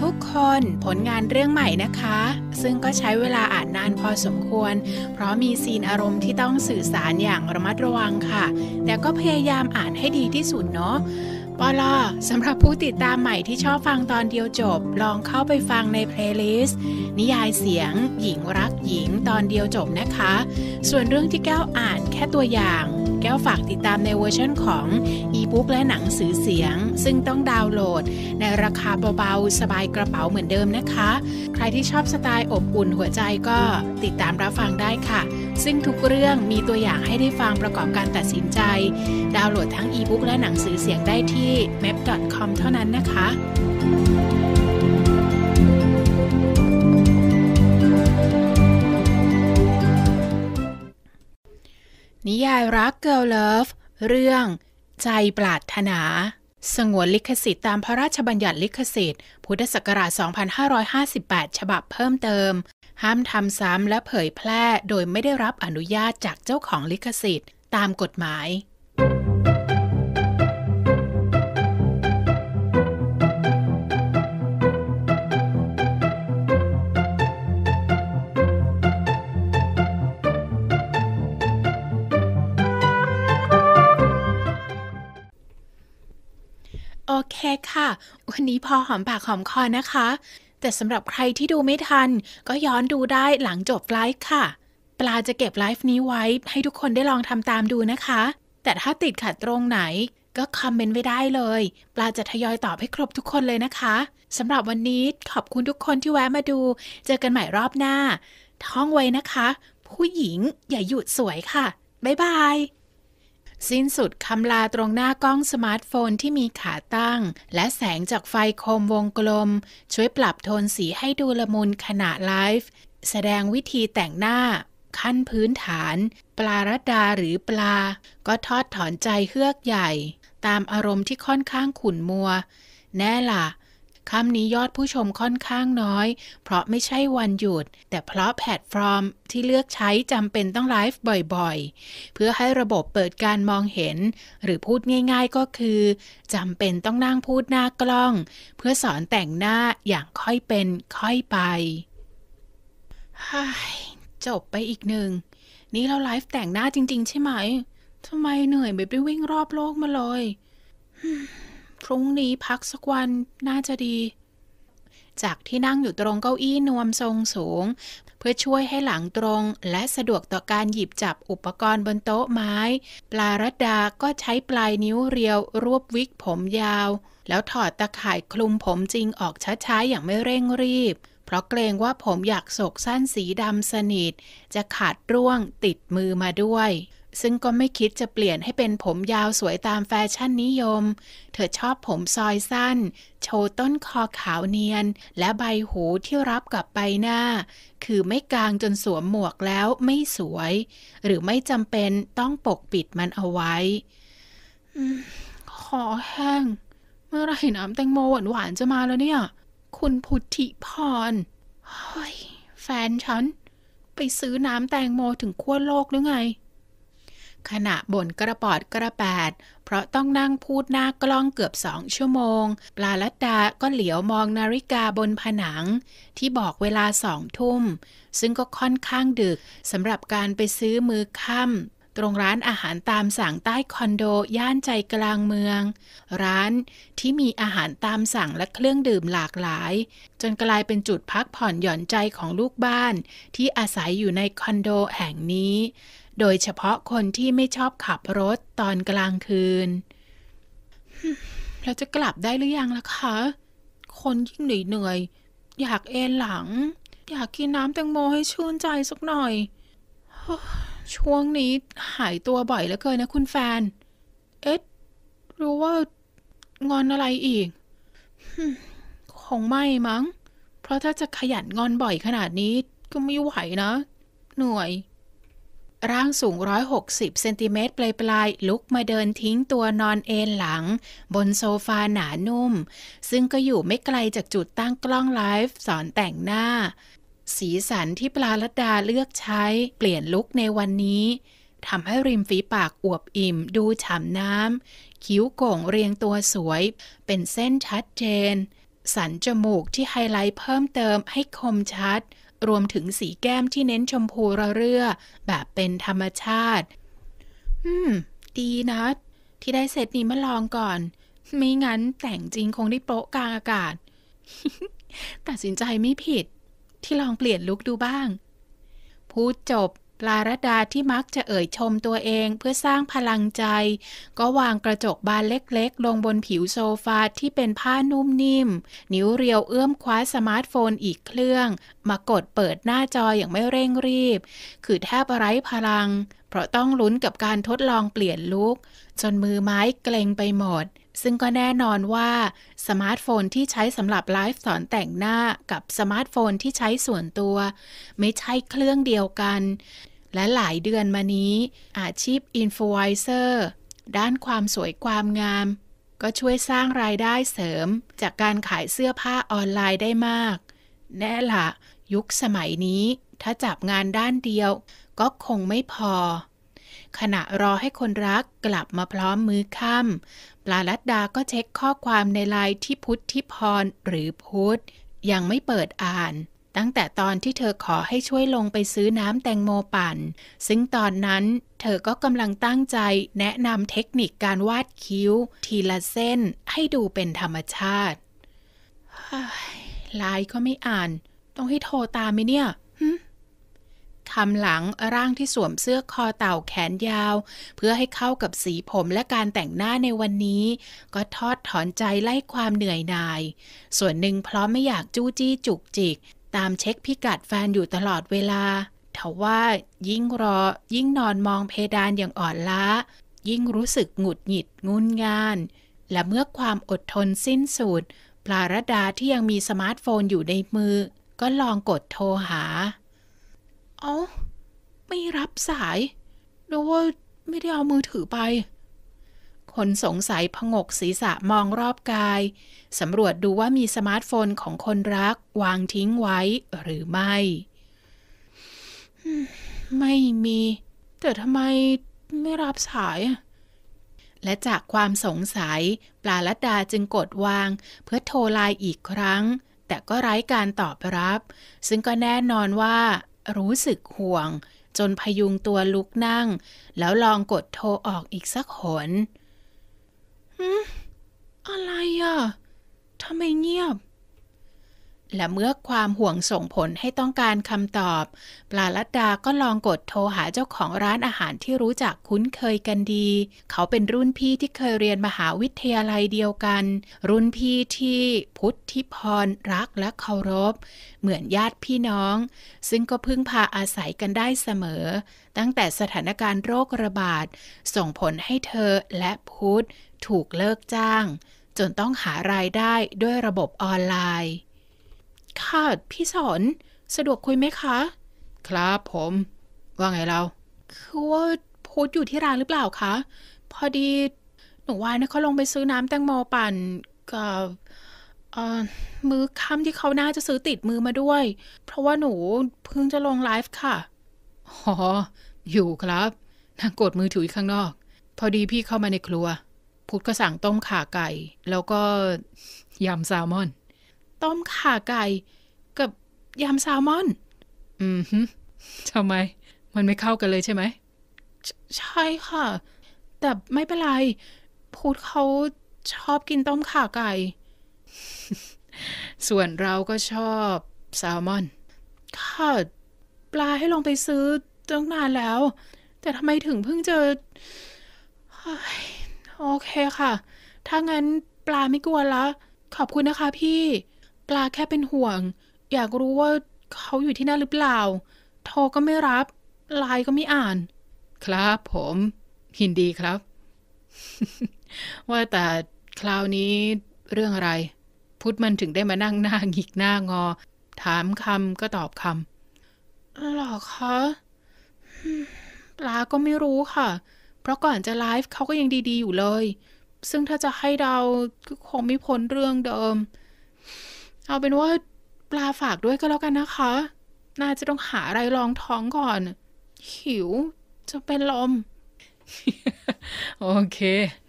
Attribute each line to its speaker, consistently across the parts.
Speaker 1: ทุกคนผลงานเรื่องใหม่นะคะ ซึ่งก็ใช้เวลาอ่านนานพอสมควร เพราะมีซีนอารมณ์ที่ต้องสื่อสารอย่างระมัดระวังค่ะ แต่ก็พยายามอ่านให้ดีที่สุดเนาะปอลอสำหรับผู้ติดตามใหม่ที่ชอบฟังตอนเดียวจบ ลองเข้าไปฟังในเพลย์ลิสต์นิยายเสียงหญิงรักหญิงตอนเดียวจบนะคะ ส่วนเรื่องที่แก้วอ่านแค่ตัวอย่างแก้วฝากติดตามในเวอร์ชันของอีบุ๊กและหนังสือเสียง ซึ่งต้องดาวน์โหลดในราคาเบาๆ สบายกระเป๋าเหมือนเดิมนะคะ ใครที่ชอบสไตล์อบอุ่นหัวใจก็ติดตามรับฟังได้ค่ะ ซึ่งทุกเรื่องมีตัวอย่างให้ได้ฟังประกอบการตัดสินใจ ดาวน์โหลดทั้งอีบุ๊กและหนังสือเสียงได้ที่ map.com เท่านั้นนะคะนิยายรักเกิลเลิฟเรื่อง ใจปรารถนา สงวนลิขสิทธิ์ตามพระราชบัญญัติลิขสิทธิ์พุทธศักราช 2558 ฉบับเพิ่มเติม ห้ามทำซ้ำและเผยแพร่โดยไม่ได้รับอนุญาตจากเจ้าของลิขสิทธิ์ ตามกฎหมาย thank you โอเคค่ะ วันนี้พอหอมปากหอมคอนะคะ แต่สำหรับใครที่ดูไม่ทันก็ย้อนดูได้หลังจบไลฟ์ค่ะ ปลาจะเก็บไลฟ์นี้ไว้ ให้ทุกคนได้ลองทำตามดูนะคะ แต่ถ้าติดขัดตรงไหน ก็คอมเมนต์ไว้ได้เลย ปลาจะทยอยตอบให้ครบทุกคนเลยนะคะสำหรับวันนี้ขอบคุณทุกคนที่แวะมาดู เจอกันใหม่รอบหน้าท่องไว้นะคะ ผู้หญิงอย่าหยุดสวยค่ะบ๊ายบายสิ้นสุดคำลาตรงหน้ากล้องสมาร์ทโฟนที่มีขาตั้ง และแสงจากไฟโคมวงกลม ช่วยปรับโทนสีให้ดูละมุนขณะไลฟ์แสดงวิธีแต่งหน้า ขั้นพื้นฐานปลาระดาหรือปลา ก็ทอดถอนใจเฮือกใหญ่ ตามอารมณ์ที่ค่อนข้างขุ่นมัว แน่ล่ะค่ำนี้ยอดผู้ชมค่อนข้างน้อยเพราะไม่ใช่วันหยุด แต่เพราะแพลตฟอร์ม ที่เลือกใช้จำเป็นต้องไลฟ์บ่อยๆ เพื่อให้ระบบเปิดการมองเห็นหรือพูดง่าย ๆก็คือจำเป็นต้องนั่งพูดหน้ากล้อง เพื่อสอนแต่งหน้าอย่างค่อยเป็นค่อยไปจบไปอีกหนึ่งนี่เราไลฟ์แต่งหน้าจริงๆใช่ไหมทำไมเหนื่อยไม่ไปวิ่งรอบโลกมาเลยพรุ่งนี้พักสักวันน่าจะดี จากที่นั่งอยู่ตรงเก้าอี้นวมทรงสูง เพื่อช่วยให้หลังตรงและสะดวกต่อการหยิบจับอุปกรณ์บนโต๊ะไม้ ปลารัดดาก็ใช้ปลายนิ้วเรียวรวบวิกผมยาว แล้วถอดตะข่ายคลุมผมจริงออกช้าๆ อย่างไม่เร่งรีบ เพราะเกรงว่าผมอยากโศกสั้นสีดำสนิทจะขาดร่วงติดมือมาด้วยซึ่งก็ไม่คิดจะเปลี่ยนให้เป็นผมยาวสวยตามแฟชั่นนิยม เธอชอบผมซอยสั้น โชว์ต้นคอขาวเนียนและใบหูที่รับกับใบหน้า คือไม่กลางจนสวมหมวกแล้วไม่สวย หรือไม่จำเป็นต้องปกปิดมันเอาไว้คอแห้ง เมื่อไรน้ำแตงโมหวานๆจะมาแล้วเนี่ย คุณพุทธิพรเฮ้ย แฟนฉันไปซื้อน้ำแตงโมถึงขั้วโลกหรือไงขณะบ่นกระปอดกระแปดเพราะต้องนั่งพูดหน้ากล้องเกือบสองชั่วโมงปลาลัดดาก็เหลียวมองนาฬิกาบนผนัง ที่บอกเวลาสองทุ่ม ซึ่งก็ค่อนข้างดึก สำหรับการไปซื้อมือค่ำตรงร้านอาหารตามสั่งใต้คอนโดย่านใจกลางเมือง ร้านที่มีอาหารตามสั่งและเครื่องดื่มหลากหลาย จนกลายเป็นจุดพักผ่อนหย่อนใจของลูกบ้าน ที่อาศัยอยู่ในคอนโดแห่งนี้โดยเฉพาะคนที่ไม่ชอบขับรถตอนกลางคืนเราจะกลับได้หรือยังล่ะคะ คนยิ่งเหนื่อย อยากเอนหลัง อยากกินน้ำแตงโมให้ชื่นใจสักหน่อย ช่วงนี้หายตัวบ่อยเหลือเกินนะ คุณแฟน เอ๊ะรู้ว่า งอนอะไรอีกคงไม่มั้ง เพราะถ้าจะขยันงอนบ่อยขนาดนี้ ก็ไม่ไหวนะเหนื่อยร่างสูง 160 เซนติเมตร ปลายๆ ลุกมาเดินทิ้งตัวนอนเอนหลัง บนโซฟาหนานุ่ม ซึ่งก็อยู่ไม่ไกลจากจุดตั้งกล้องไลฟ์สอนแต่งหน้า สีสันที่ปลาลดาเลือกใช้ เปลี่ยนลุกในวันนี้ทำให้ริมฝีปากอวบอิ่มดูฉ่ำน้ำคิ้วโก่งเรียงตัวสวย เป็นเส้นชัดเจน สันจมูกที่ไฮไลท์เพิ่มเติมให้คมชัดรวมถึงสีแก้มที่เน้นชมพูระเรื่อ แบบเป็นธรรมชาติ อืม ดีนะ ที่ได้เซตนี้มาลองก่อน ไม่งั้นแต่งจริงคงได้โป๊ะกลางอากาศตัดสินใจไม่ผิด ที่ลองเปลี่ยนลุคดูบ้าง พูดจบลาระดาที่มักจะเอ่ยชมตัวเองเพื่อสร้างพลังใจ ก็วางกระจกบานเล็กๆ ลงบนผิวโซฟาที่เป็นผ้านุ่มนิ่ม นิ้วเรียวเอื้อมคว้าสมาร์ทโฟนอีกเครื่อง มากดเปิดหน้าจออย่างไม่เร่งรีบ คือแทบไร้พลัง เพราะต้องลุ้นกับการทดลองเปลี่ยนลุก จนมือไม้เกรงไปหมด ซึ่งก็แน่นอนว่าสมาร์ทโฟนที่ใช้สำหรับไลฟ์สอนแต่งหน้ากับสมาร์ทโฟนที่ใช้ส่วนตัว ไม่ใช่เครื่องเดียวกันและหลายเดือนมานี้ อาชีพอินฟลูเอเซอร์ด้านความสวยความงาม ก็ช่วยสร้างรายได้เสริม จากการขายเสื้อผ้าออนไลน์ได้มาก แน่ละยุคสมัยนี้ ถ้าจับงานด้านเดียวก็คงไม่พอ ขณะรอให้คนรักกลับมาพร้อมมื้อค่ำปลาลัดดาก็เช็คข้อความในไลน์ที่พุทธิพรหรือพุทธยังไม่เปิดอ่านตั้งแต่ตอนที่เธอขอให้ช่วยลงไปซื้อน้ำแตงโมปั่น ซึ่งตอนนั้นเธอก็กำลังตั้งใจแนะนำเทคนิคการวาดคิ้วทีละเส้นให้ดูเป็นธรรมชาติไลน์ก็ไม่อ่าน ต้องให้โทรตามไหมเนี่ยคำหลังร่างที่สวมเสื้อคอเต่าแขนยาวเพื่อให้เข้ากับสีผมและการแต่งหน้าในวันนี้ก็ทอดถอนใจไล่ความเหนื่อยหน่าย ส่วนหนึ่งเพราะไม่อยากจู้จี้จุกจิกตามเช็คพิกัดแฟนอยู่ตลอดเวลาทว่ายิ่งรอยิ่งนอนมองเพดานอย่างอ่อนล้า ยิ่งรู้สึกหงุดหงิดงุนงาน และเมื่อความอดทนสิ้นสุดปลารดาที่ยังมีสมาร์ทโฟนอยู่ในมือ ก็ลองกดโทรหา เอา้าไม่รับสาย หรือว่าไม่ได้เอามือถือไปคนสงสัยพงกศีรษะมองรอบกาย สำรวจดูว่ามีสมาร์ทโฟนของคนรักวางทิ้งไว้หรือไม่ ไม่มี แต่ทำไมไม่รับสาย และจากความสงสัย ปลาลดาจึงกดวาง เพื่อโทรไลน์อีกครั้ง แต่ก็ไร้การตอบรับ ซึ่งก็แน่นอนว่า รู้สึกห่วง จนพยุงตัวลุกนั่ง แล้วลองกดโทรออกอีกสักหนอะไรอ่ะทำไมเงียบและเมื่อความห่วงส่งผลให้ต้องการคำตอบ ปลาลัดดา ก็ลองกดโทรหาเจ้าของร้านอาหารที่รู้จักคุ้นเคยกันดี เขาเป็นรุ่นพี่ที่เคยเรียนมหาวิทยาลัยเดียวกัน รุ่นพี่ที่พุทธิพร รักและเคารพ เหมือนญาติพี่น้อง ซึ่งก็พึ่งพาอาศัยกันได้เสมอ ตั้งแต่สถานการณ์โรคระบาดส่งผลให้เธอและพุทธถูกเลิกจ้าง จนต้องหารายได้ด้วยระบบออนไลน์ค่ะ พี่สอนสะดวกคุยไหมคะ ครับผม ว่าไงเรา คือว่าโพสอยู่ที่ร้านหรือเปล่าคะ พอดีหนูวานะเขาลงไปซื้อน้ำแตงโมปั่นกับมือค้ำที่เขาน่าจะซื้อติดมือมาด้วย เพราะว่าหนูเพิ่งจะลงไลฟ์ค่ะ อ๋อ อยู่ครับนางกดมือถือข้างนอก พอดีพี่เข้ามาในครัวพุทธก็สั่งต้มข่าไก่ แล้วก็ยำแซลมอนต้มข่าไก่กับยำแซลมอน อืมทำไม มันไม่เข้ากันเลยใช่ไหม ใช่ค่ะ แต่ไม่เป็นไร พูดเขาชอบกินต้มข่าไก่ ส่วนเราก็ชอบแซลมอน ค่ะ ปลาให้ลงไปซื้อตั้งนานแล้ว แต่ทำไมถึงเพิ่งเจอโอเคค่ะ ถ้างั้นปลาไม่กลัวละขอบคุณนะคะพี่ปลาแค่เป็นห่วง อยากรู้ว่าเขาอยู่ที่นั่นหรือเปล่า โทรก็ไม่รับ ไลน์ก็ไม่อ่าน ครับผมยินดีครับ ว่าแต่คราวนี้เรื่องอะไร พุทธมันถึงได้มานั่งหน้าหงิกหน้างอ ถามคำก็ตอบคำหรอคะปลาก็ไม่รู้ค่ะ เพราะก่อนจะไลฟ์เขาก็ยังดีๆอยู่เลย ซึ่งถ้าจะให้เดาก็คงไม่พ้นเรื่องเดิมเอาเป็นว่าปลาฝากด้วยก็แล้วกันนะคะ น่าจะต้องหาอะไรรองท้องก่อน หิว จะเป็นลม โอเค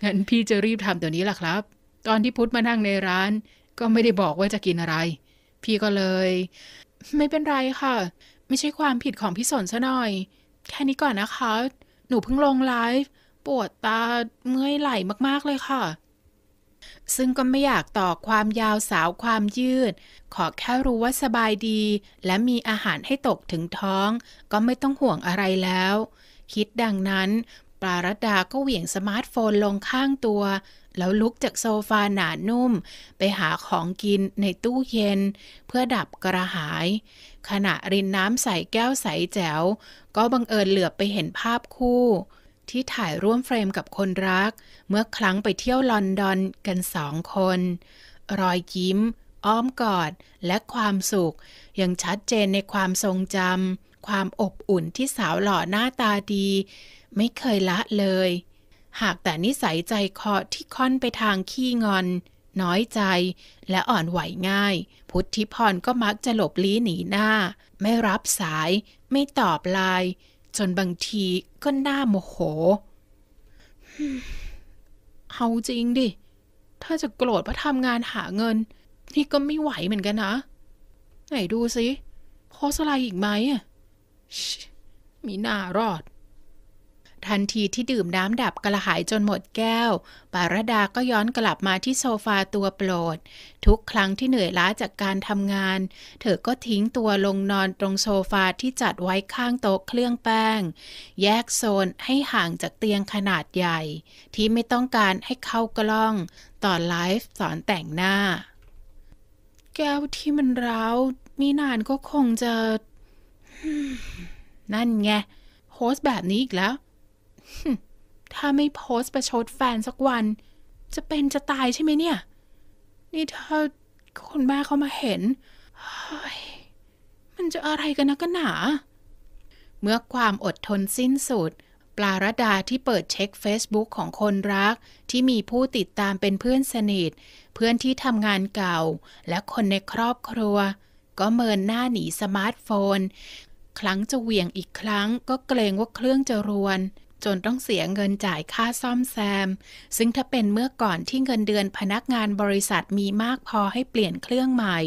Speaker 1: งั้นพี่จะรีบทำเดี๋ยวนี้ล่ะครับ ตอนที่พุทธมานั่งในร้าน ก็ไม่ได้บอกว่าจะกินอะไร พี่ก็เลย ไม่เป็นไรค่ะ ไม่ใช่ความผิดของพี่สนซะหน่อย แค่นี้ก่อนนะคะ หนูเพิ่งลงไลฟ์ ปวดตาเมื่อยไหล่มากๆเลยค่ะซึ่งก็ไม่อยากต่อความยาวสาวความยืด ขอแค่รู้ว่าสบายดี และมีอาหารให้ตกถึงท้องก็ไม่ต้องห่วงอะไรแล้ว คิดดังนั้นปลารดาก็เหวี่ยงสมาร์ทโฟนลงข้างตัว แล้วลุกจากโซฟาหนานุ่ม ไปหาของกินในตู้เย็น เพื่อดับกระหาย ขณะรินน้ำใส่แก้วใสแจ๋วก็บังเอิญเหลือบไปเห็นภาพคู่ที่ถ่ายร่วมเฟรมกับคนรัก เมื่อครั้งไปเที่ยวลอนดอนกันสองคน รอยยิ้ม อ้อมกอดและความสุข ยังชัดเจนในความทรงจำความอบอุ่นที่สาวหล่อหน้าตาดี ไม่เคยละเลย หากแต่นิสัยใจคอที่ค่อนไปทางขี้งอน น้อยใจและอ่อนไหวง่าย พุทธิพรก็มักจะหลบลี้หนีหน้า ไม่รับสาย ไม่ตอบไลน์จนบางทีก็น่าโมโหเอาจริงดิ ถ้าจะโกรธเพราะทำงานหาเงิน นี่ก็ไม่ไหวเหมือนกันนะ ไหนดูสิโพสอะไรอีกไหมมีหน้ารอดทันทีที่ดื่มน้ำดับกระหายจนหมดแก้ว ปารดา ก็ย้อนกลับมาที่โซฟาตัวโปรด ทุกครั้งที่เหนื่อยล้าจากการทำงาน เธอก็ทิ้งตัวลงนอนตรงโซฟาที่จัดไว้ข้างโต๊ะเครื่องแป้ง แยกโซนให้ห่างจากเตียงขนาดใหญ่ ที่ไม่ต้องการให้เข้ากล้อง ตอนไลฟ์สอนแต่งหน้า แก้วที่มันร้าวมีนานก็คงจะ นั่นไงโฮสแบบนี้อีกแล้วถ้าไม่โพสประชดแฟนสักวัน จะเป็นจะตายใช่ไหมเนี่ย นี่ถ้าคนแม่เขามาเห็นมันจะอะไรกันนะกันหนา เมื่อความอดทนสิ้นสุดปลารดาที่เปิดเช็ค Facebook ของคนรักที่มีผู้ติดตามเป็นเพื่อนสนิท เพื่อนที่ทำงานเก่า และคนในครอบครัว ก็เมินหน้าหนีสมาร์ทโฟน ครั้งจะเหวี่ยงอีกครั้ง ก็เกรงว่าเครื่องจะรวนเจนต้องเสียเงินจ่ายค่าซ่อมแซม ซึ่งถ้าเป็นเมื่อก่อนที่เงินเดือนพนักงานบริษัทมีมากพอให้เปลี่ยนเครื่องใหม่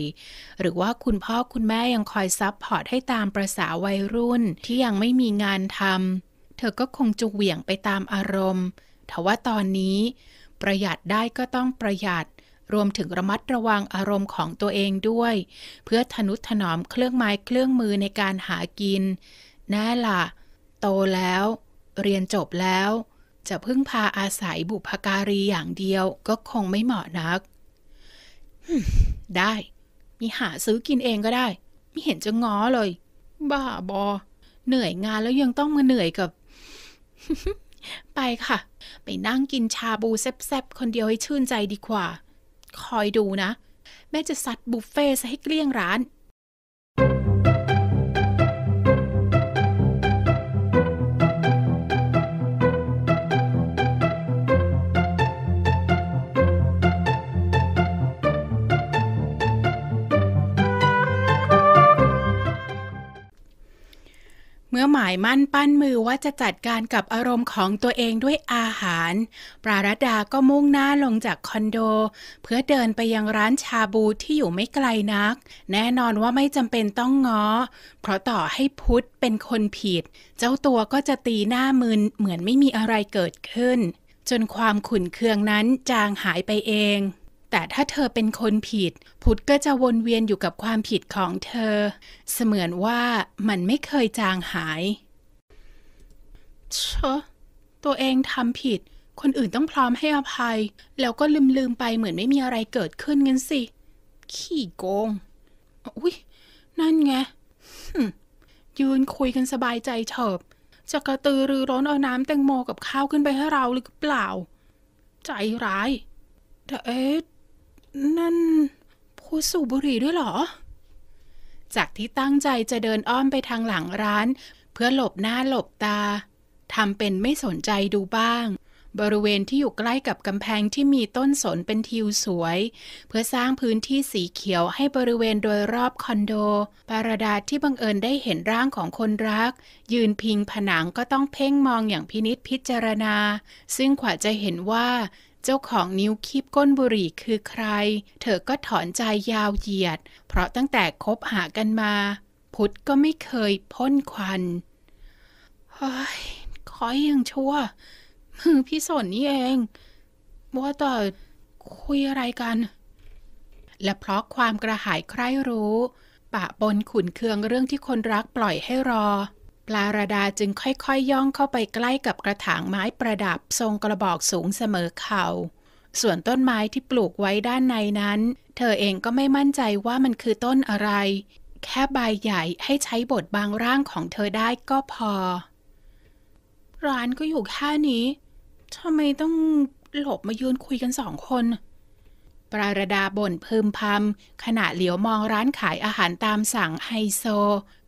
Speaker 1: หรือว่าคุณพ่อคุณแม่ยังคอยซับพอร์ตให้ตามประษาวัยรุ่นที่ยังไม่มีงานทำเธอก็คงจุกเหวี่ยงไปตามอารมณ์แต่ว่าตอนนี้ ประหยัดได้ก็ต้องประหยัด รวมถึงระมัดระวังอารมณ์ของตัวเองด้วย เพื่อทนุถนอมเครื่องไม้เครื่องมือในการหากิน แน่ล่ะ โตแล้วเรียนจบแล้ว จะพึ่งพาอาศัยบุพการีอย่างเดียวก็คงไม่เหมาะนัก ได้ มีหาซื้อกินเองก็ได้ ไม่เห็นจะง้อเลย บ้าบอ เหนื่อยงานแล้วยังต้องมาเหนื่อยกับ ไปค่ะ ไปนั่งกินชาบูแซ่บๆคนเดียวให้ชื่นใจดีกว่า คอยดูนะ แม่จะสั์บุฟเฟ่ซะให้เกลี้ยงร้านมื่อหมายมั่นปั้นมือว่าจะจัดการกับอารมณ์ของตัวเองด้วยอาหาร ปรารดาก็มุ่งหน้าลงจากคอนโด เพื่อเดินไปยังร้านชาบูที่อยู่ไม่ไกลนัก แน่นอนว่าไม่จำเป็นต้องง้อ เพราะต่อให้พุทธเป็นคนผิด เจ้าตัวก็จะตีหน้ามืนเหมือนไม่มีอะไรเกิดขึ้น จนความขุ่นเคืองนั้นจางหายไปเองแต่ถ้าเธอเป็นคนผิด พุทธก็จะวนเวียนอยู่กับความผิดของเธอ เสมือนว่ามันไม่เคยจางหาย เชตัวเองทำผิด คนอื่นต้องพร้อมให้อภัย แล้วก็ลืมลืมไปเหมือนไม่มีอะไรเกิดขึ้นงั้นสิ ขี้โกง อุ้ยนั่นไงยืนคุยกันสบายใจเถอบจะกระตือรือร้นเอาน้ำแตงโมกับข้าวขึ้นไปให้เราหรือเปล่า ใจร้ายแต่เอ๊ะนั่นผู้สูบบุหรี่ด้วยเหรอ จากที่ตั้งใจจะเดินอ้อมไปทางหลังร้าน เพื่อหลบหน้าหลบตาทำเป็นไม่สนใจดูบ้าง บริเวณที่อยู่ใกล้กับกำแพงที่มีต้นสนเป็นทิวสวย เพื่อสร้างพื้นที่สีเขียวให้บริเวณโดยรอบคอนโดปารดาที่บังเอิญได้เห็นร่างของคนรัก ยืนพิงผนังก็ต้องเพ่งมองอย่างพินิษพิจารณา ซึ่งขวัญจะเห็นว่าเจ้าของนิ้วคีบก้นบุหรี่คือใคร เธอก็ถอนใจยาวเหยียด เพราะตั้งแต่คบหากันมา พุทธก็ไม่เคยพ่นควันเฮ้ยคอยยังชั่วมือพี่สนนี่เอง ว่าต่อคุยอะไรกัน และเพราะความกระหายใคร่รู้ ปะปนขุนเคืองเรื่องที่คนรักปล่อยให้รอปลาระดาจึงค่อยๆยย่องเข้าไปใกล้กับกระถางไม้ประดับทรงกระบอกสูงเสมอเขา่าส่วนต้นไม้ที่ปลูกไว้ด้านในนั้น เธอเองก็ไม่มั่นใจว่ามันคือต้นอะไร แค่ใบใหญ่ให้ใช้บทบางร่างของเธอได้ก็พอ ร้านก็อยู่แค่นี้ ทำไมต้องหลบมายืนคุยกันสองคนปราระดาบ่นพึมพำขณะเหลียวมองร้านขายอาหารตามสั่งไฮโซ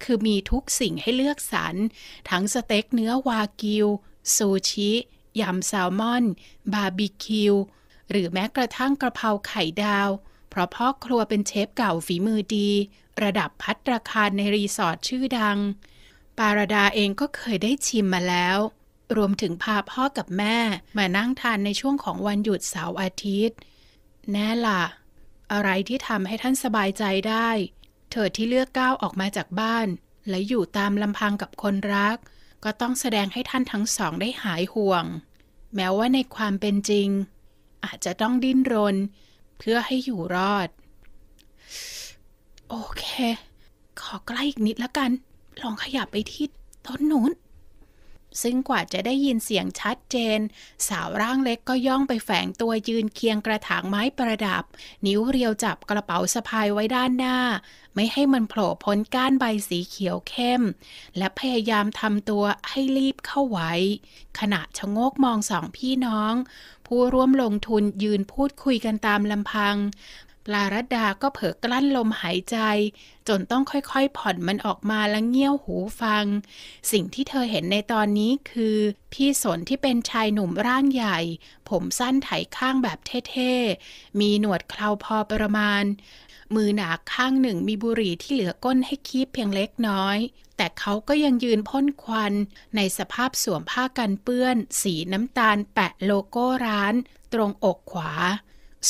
Speaker 1: คือมีทุกสิ่งให้เลือกสรรทั้งสเต็กเนื้อวากิว ซูชิยำแซลมอน บาร์บีคิว หรือแม้กระทั่งกระเพราไข่ดาว เพราะพ่อครัวเป็นเชฟเก่าฝีมือดี ระดับพัดราคาในรีสอร์ทชื่อดัง ปาราดาเองก็เคยได้ชิมมาแล้ว รวมถึงพาพ่อกับแม่มานั่งทานในช่วงของวันหยุดเสาร์อาทิตย์แน่ละอะไรที่ทำให้ท่านสบายใจได้ เธอที่เลือกก้าวออกมาจากบ้าน และอยู่ตามลำพังกับคนรัก ก็ต้องแสดงให้ท่านทั้งสองได้หายห่วง แม้ว่าในความเป็นจริง อาจจะต้องดิ้นรน เพื่อให้อยู่รอด โอเค ขอใกล้อีกนิดแล้วกัน ลองขยับไปที่ต้นนู้นซึ่งกว่าจะได้ยินเสียงชัดเจน สาวร่างเล็กก็ย่องไปแฝงตัวยืนเคียงกระถางไม้ประดับ นิ้วเรียวจับกระเป๋าสะพายไว้ด้านหน้า ไม่ให้มันโผล่พ้นก้านใบสีเขียวเข้ม และพยายามทำตัวให้รีบเข้าไว้ ขณะชะโงกมองสองพี่น้อง ผู้ร่วมลงทุนยืนพูดคุยกันตามลำพังลารัดาก็เผลอกลั้นลมหายใจจนต้องค่อยๆผ่อนมันออกมาและเงี่ยวหูฟัง สิ่งที่เธอเห็นในตอนนี้คือ พี่สนที่เป็นชายหนุ่มร่างใหญ่ ผมสั้นไถข้างแบบเท่ๆ มีหนวดเคราพอประมาณ มือหนาข้างหนึ่งมีบุหรี่ที่เหลือก้นให้คีบเพียงเล็กน้อย แต่เขาก็ยังยืนพ่นควันในสภาพสวมผ้ากันเปื้อน สีน้ำตาลแปะโลโก้ร้าน ตรงอกขวา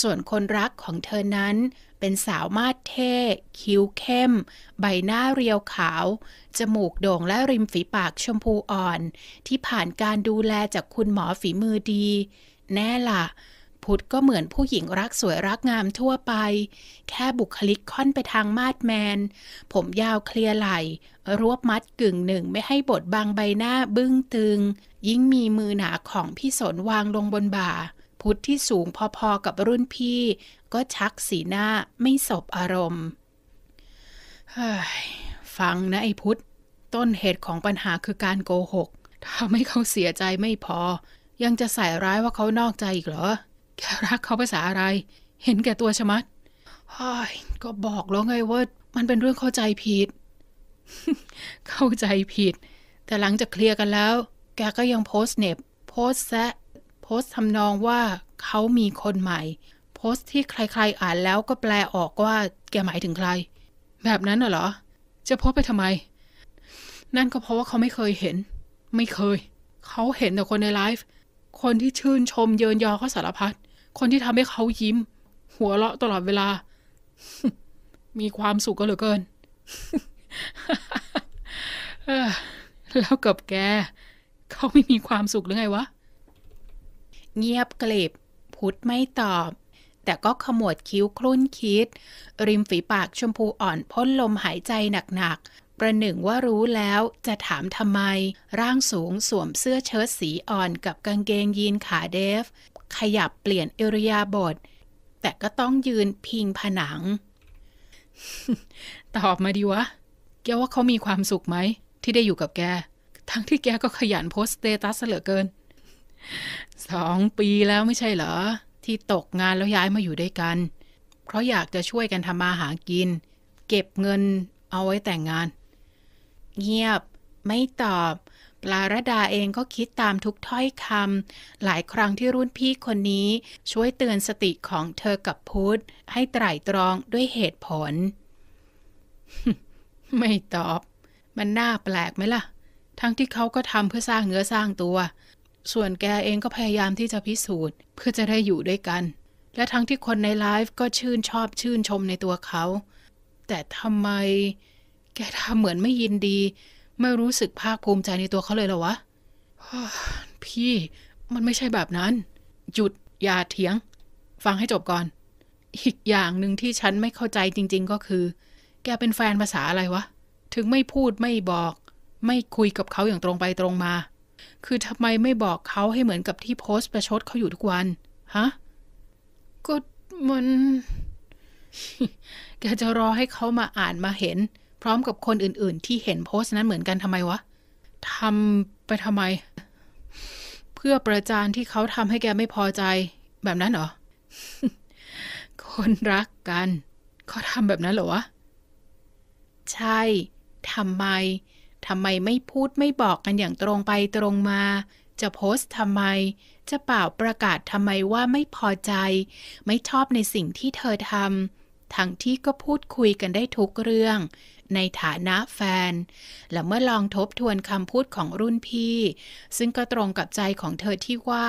Speaker 1: ส่วนคนรักของเธอนั้น เป็นสาวมาดเท่ คิ้วเข้ม ใบหน้าเรียวขาว จมูกโด่งและริมฝีปากชมพูอ่อน ที่ผ่านการดูแลจากคุณหมอฝีมือดี แน่ละ่ะพุทธก็เหมือนผู้หญิงรักสวยรักงามทั่วไป แค่บุคลิกค่อนไปทางมาดแมน ผมยาวเคลียร์ไหลรวบมัดกึ่งหนึ่งไม่ให้บทบางใบหน้าบึ้งตึง ยิ่งมีมือหนาของพี่สนวางลงบนบ่าพุทธที่สูงพอ ๆ กับรุ่นพี่ ก็ชักสีหน้าไม่สบอารมณ์ ฟังนะ ไอ้พุทธ ต้นเหตุของปัญหาคือการโกหกทำให้เขาเสียใจไม่พอ ยังจะใส่ร้ายว่าเขานอกใจอีกเหรอ แกรักเขาภาษาอะไร เห็นแก่ตัวชะมัดก็บอกแล้วไงว่ามันเป็นเรื่องเข้าใจผิด เข้าใจผิด แต่หลังจากเคลียร์กันแล้ว แกก็ยังโพสเน็บโพสแซะพสต์ทำนองว่าเขามีคนใหม่ โพสต์ที่ใครๆอ่านแล้วก็แปลออกว่าแกหมายถึงใคร แบบนั้นเหรอ จะโพสไปทำไม นั่นก็เพราะว่าเขาไม่เคยเห็น ไม่เคย เขาเห็นแต่คนในไลฟ์ คนที่ชื่นชมเยินยอเขาสารพัดคนที่ทำให้เขายิ้ม หัวเราะตลอดเวลา มีความสุขก็เหลือเกินแล้วกับแกเขาไม่มีความสุขหรือไงวะเงียบกลิบพุทธไม่ตอบ แต่ก็ขมวดคิ้วครุ่นคิด ริมฝีปากชมพูอ่อนพ่นลมหายใจหนักๆ ประหนึ่งว่ารู้แล้วจะถามทำไม ร่างสูงสวมเสื้อเชิ้ตสีอ่อน กับกางเกงยีนขาเดฟ ขยับเปลี่ยนเอริยาบท แต่ก็ต้องยืนพิงผนัง ตอบมาดีวะแกว่าเขามีความสุขไหม ที่ได้อยู่กับแก ทั้งที่แกก็ขยันโพสต์สเตตัสเหลือเกินสองปีแล้วไม่ใช่เหรอ ที่ตกงานแล้วย้ายมาอยู่ด้วยกัน เพราะอยากจะช่วยกันทำมาหากิน เก็บเงินเอาไว้แต่งงาน เงียบไม่ตอบปลาระดาเองก็คิดตามทุกถ้อยคำหลายครั้งที่รุ่นพี่คนนี้ช่วยเตือนสติของเธอกับพุทธให้ไตร่ตรองด้วยเหตุผล ไม่ตอบ มันน่าแปลกไหมล่ะ ทั้งที่เขาก็ทำเพื่อสร้างเนื้อสร้างตัวส่วนแกเองก็พยายามที่จะพิสูจน์เพื่อจะได้อยู่ด้วยกัน และทั้งที่คนในไลฟ์ก็ชื่นชอบชื่นชมในตัวเขา แต่ทำไม แกทำเหมือนไม่ยินดี ไม่รู้สึกภาคภูมิใจในตัวเขาเลยเหรอวะพี่ มันไม่ใช่แบบนั้น หยุดอย่าเถียง ฟังให้จบก่อน อีกอย่างหนึ่งที่ฉันไม่เข้าใจจริงๆก็คือ แกเป็นแฟนภาษาอะไรวะถึงไม่พูดไม่บอก ไม่คุยกับเขาอย่างตรงไปตรงมาคือทำไมไม่บอกเขาให้เหมือนกับที่โพสต์ประชดเขาอยู่ทุกวัน ฮะก็มัน แกจะรอให้เขามาอ่านมาเห็น พร้อมกับคนอื่นๆ ที่เห็นโพสต์นั้นเหมือนกันทำไมวะทำไปทำไม เพื่อประจานที่เขาทำให้แกไม่พอใจ แบบนั้นเหรอ คนรักกันเขาทำแบบนั้นเหรอวะ ใช่ ทำไมทำไมไม่พูดไม่บอกกันอย่างตรงไปตรงมา จะโพสต์ทำไม จะเปล่าประกาศทำไมว่าไม่พอใจ ไม่ชอบในสิ่งที่เธอทำ ทั้งที่ก็พูดคุยกันได้ทุกเรื่อง ในฐานะแฟน และเมื่อลองทบทวนคำพูดของรุ่นพี่ ซึ่งก็ตรงกับใจของเธอที่ว่า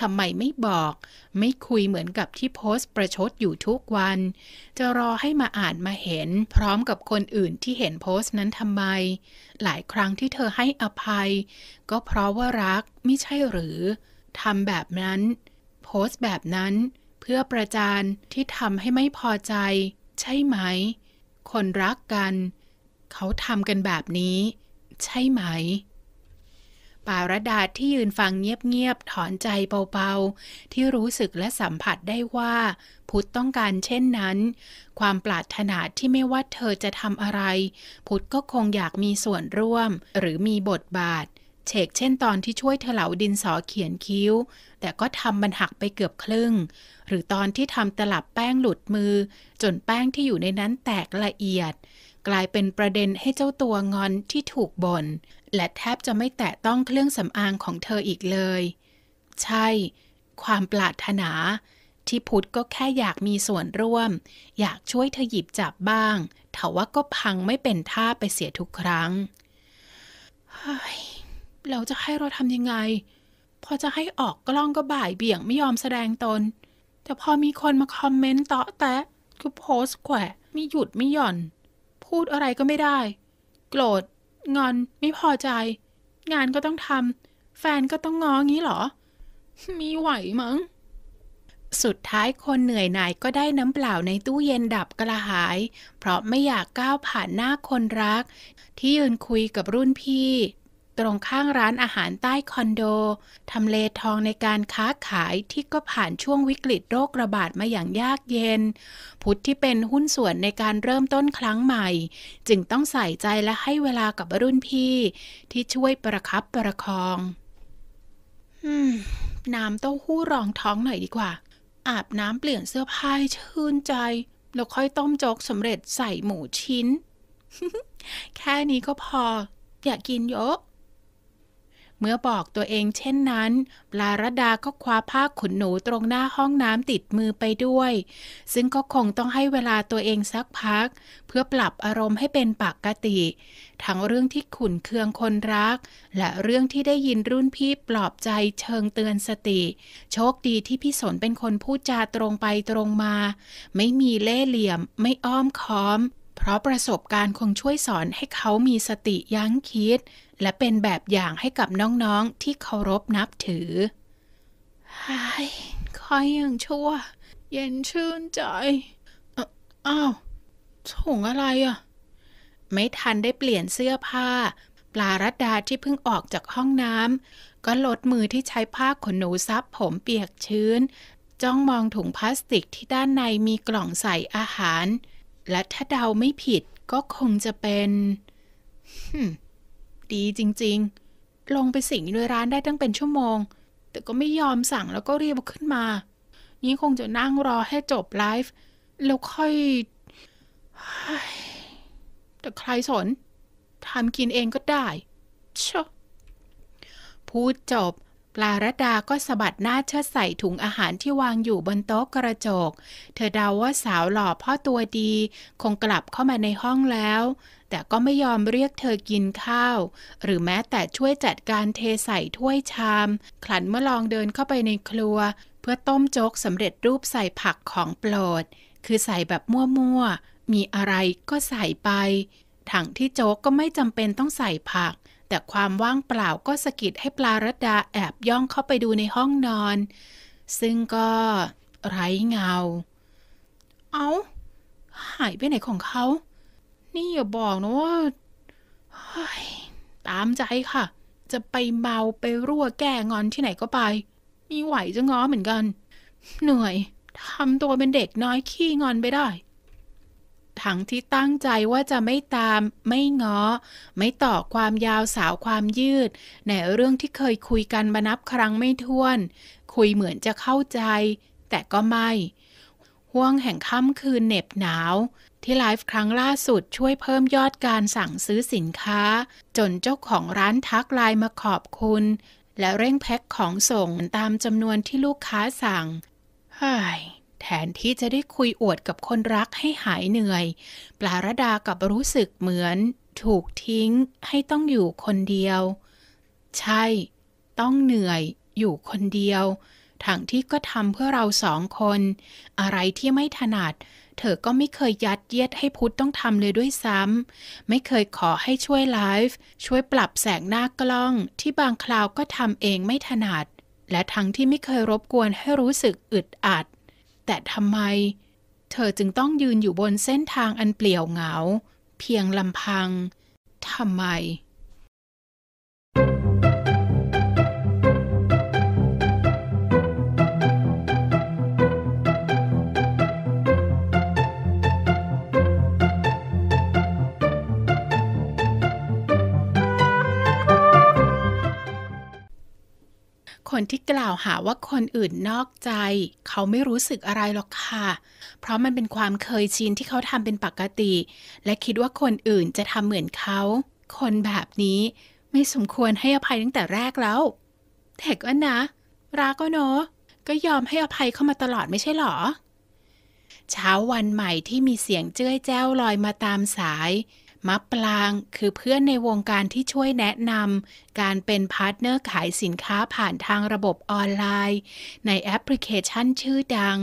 Speaker 1: ทำไมไม่บอก ไม่คุยเหมือนกับที่โพสต์ประชดอยู่ทุกวัน จะรอให้มาอ่านมาเห็น พร้อมกับคนอื่นที่เห็นโพสต์นั้นทำไม หลายครั้งที่เธอให้อภัยก็เพราะว่ารักไม่ใช่หรือทำแบบนั้น โพสต์แบบนั้น เพื่อประจานที่ทำให้ไม่พอใจ ใช่ไหม คนรักกัน เขาทำกันแบบนี้ ใช่ไหมปารดาที่ยืนฟังเงียบๆ ถอนใจเบา ๆ ที่รู้สึกและสัมผัสได้ว่า พุทธต้องการเช่นนั้น ความปรารถนาที่ไม่ว่าเธอจะทำอะไร พุทธก็คงอยากมีส่วนร่วมหรือมีบทบาท เชกเช่นตอนที่ช่วยเถลาดินสอเขียนคิ้ว แต่ก็ทำมันหักไปเกือบครึ่ง หรือตอนที่ทำตลับแป้งหลุดมือ จนแป้งที่อยู่ในนั้นแตกละเอียด กลายเป็นประเด็นให้เจ้าตัวงอนที่ถูกบน่นและแทบจะไม่แตะต้องเครื่องสำอางของเธออีกเลย ใช่ความปรารถนาที่พุทธก็แค่อยากมีส่วนร่วม อยากช่วยเธอหยิบจับบ้างแต่ว่าก็พังไม่เป็นท่าไปเสียทุกครั้งเราจะให้เราทำยังไง พอจะให้ออกกล้องก็บ่ายเบี่ยงไม่ยอมแสดงตน แต่พอมีคนมาคอมเมนต์เตาะแตะก็โพสต์แขวะไม่หยุดไม่หย่อนพูดอะไรก็ไม่ได้โกรธงอนไม่พอใจ งานก็ต้องทำแฟนก็ต้องงองี้หรอ มีไหวมั้งสุดท้ายคนเหนื่อยหน่ายก็ได้น้ำเปล่าในตู้เย็นดับกระหาย เพราะไม่อยากก้าวผ่านหน้าคนรักที่ยืนคุยกับรุ่นพี่ตรงข้างร้านอาหารใต้คอนโด ทำเลทองในการค้าขายที่ก็ผ่านช่วงวิกฤตโรคระบาดมาอย่างยากเย็นพุทธที่เป็นหุ้นส่วนในการเริ่มต้นครั้งใหม่ จึงต้องใส่ใจและให้เวลากับรุ่นพี่ ที่ช่วยประครับประคอง อืมน้ำเต้าหู้รองท้องหน่อยดีกว่า อาบน้ำเปลี่ยนเสื้อผ้าชื่นใจ แล้วค่อยต้มโจ๊กสำเร็จใส่หมูชิ้นแค่นี้ก็พอ อยากกินเยอะเมื่อบอกตัวเองเช่นนั้นปลารดาก็คว้าผ้าขนหนูตรงหน้าห้องน้ำติดมือไปด้วย ซึ่งก็คงต้องให้เวลาตัวเองสักพัก เพื่อปรับอารมณ์ให้เป็นปกติ ทั้งเรื่องที่ขุนเคืองคนรัก และเรื่องที่ได้ยินรุ่นพี่ปลอบใจเชิงเตือนสติ โชคดีที่พี่สนเป็นคนพูดจาตรงไปตรงมา ไม่มีเล่ห์เหลี่ยมไม่อ้อมค้อมเพราะประสบการณ์คงช่วยสอนให้เขามีสติยั้งคิด และเป็นแบบอย่างให้กับน้องๆที่เคารพนับถือฮายคอยยังชั่ว เย็นชื่นใจ อ้าว ถุงอะไรอะ่ะ ไม่ทันได้เปลี่ยนเสื้อผ้า ปลารัดดาที่เพิ่งออกจากห้องน้ำก็ลดมือที่ใช้ผ้าขนหนูซับผมเปียกชื้น จ้องมองถุงพลาสติกที่ด้านในมีกล่องใส่อาหารและถ้าเดาไม่ผิดก็คงจะเป็น ดีจริงๆ ลงไปสิงในร้านได้ตั้งเป็นชั่วโมง แต่ก็ไม่ยอมสั่งแล้วก็เรียบขึ้นมา นี่คงจะนั่งรอให้จบไลฟ์ แล้วค่อย แต่ใครสน ทำกินเองก็ได้ชพูดจบปลารดาก็สะบัดหน้าเชิดใส่ถุงอาหารที่วางอยู่บนโต๊ะกระจก เธอเดาว่าสาวหล่อพ่อตัวดี คงกลับเข้ามาในห้องแล้ว แต่ก็ไม่ยอมเรียกเธอกินข้าว หรือแม้แต่ช่วยจัดการเทใส่ถ้วยชามขลันเมื่อลองเดินเข้าไปในครัว เพื่อต้มโจ๊กสำเร็จรูปใส่ผักของโปรด คือใส่แบบมั่วๆ มีอะไรก็ใส่ไป ถังที่โจ๊กก็ไม่จำเป็นต้องใส่ผักแต่ความว่างเปล่าก็สะกิดให้ปลารัดดาแอบย่องเข้าไปดูในห้องนอน ซึ่งก็ ไร้เงา เอา้า หายไปไหนของเขา นี่อย่าบอกนะว่า ตามใจค่ะ จะไปเมาไปรั่วแก้งอนที่ไหนก็ไป มีไหวจะง้อเหมือนกัน เหนื่อย ทำตัวเป็นเด็กน้อยขี้งอนไปได้ทั้งที่ตั้งใจว่าจะไม่ตาม ไม่ง้อไม่ต่อความยาวสาวความยืด ในเรื่องที่เคยคุยกันบรนับครั้งไม่ถ้วน คุยเหมือนจะเข้าใจ แต่ก็ไม่ ห่วงแห่งค่ำคืน เหน็บหนาว ที่ไลฟ์ครั้งล่าสุดช่วยเพิ่มยอดการสั่งซื้อสินค้า จนเจ้าของร้านทักไลน์มาขอบคุณ และเร่งแพ็คของส่งตามจำนวนที่ลูกค้าสั่งเฮ้ยแทนที่จะได้คุยอวดกับคนรักให้หายเหนื่อย ปลาระดากับรู้สึกเหมือน ถูกทิ้งให้ต้องอยู่คนเดียว ใช่ ต้องเหนื่อยอยู่คนเดียว ทั้งที่ก็ทำเพื่อเราสองคน อะไรที่ไม่ถนัด เธอก็ไม่เคยยัดเยียดให้พุทธต้องทำเลยด้วยซ้ำไม่เคยขอให้ช่วยไลฟ์ ช่วยปรับแสงหน้ากล้อง ที่บางคราวก็ทำเองไม่ถนัด และทั้งที่ไม่เคยรบกวนให้รู้สึกอึดอัดแต่ทำไม เธอจึงต้องยืนอยู่บนเส้นทางอันเปลี่ยวเหงาเพียงลำพัง ทำไมคนที่กล่าวหาว่าคนอื่นนอกใจเขาไม่รู้สึกอะไรหรอกค่ะ เพราะมันเป็นความเคยชินที่เขาทำเป็นปกติ และคิดว่าคนอื่นจะทำเหมือนเขา คนแบบนี้ไม่สมควรให้อภัยตั้งแต่แรกแล้วแต่ก็นะรกก็เนาะก็ยอมให้อภัยเข้ามาตลอดไม่ใช่หรอ เช้าวันใหม่ที่มีเสียงเจ้ยแจ้วลอยมาตามสายมับปลางคือเพื่อนในวงการที่ช่วยแนะนำการเป็นพาร์ทเนอร์ขายสินค้าผ่านทางระบบออนไลน์ ในแอปพลิเคชันชื่อดัง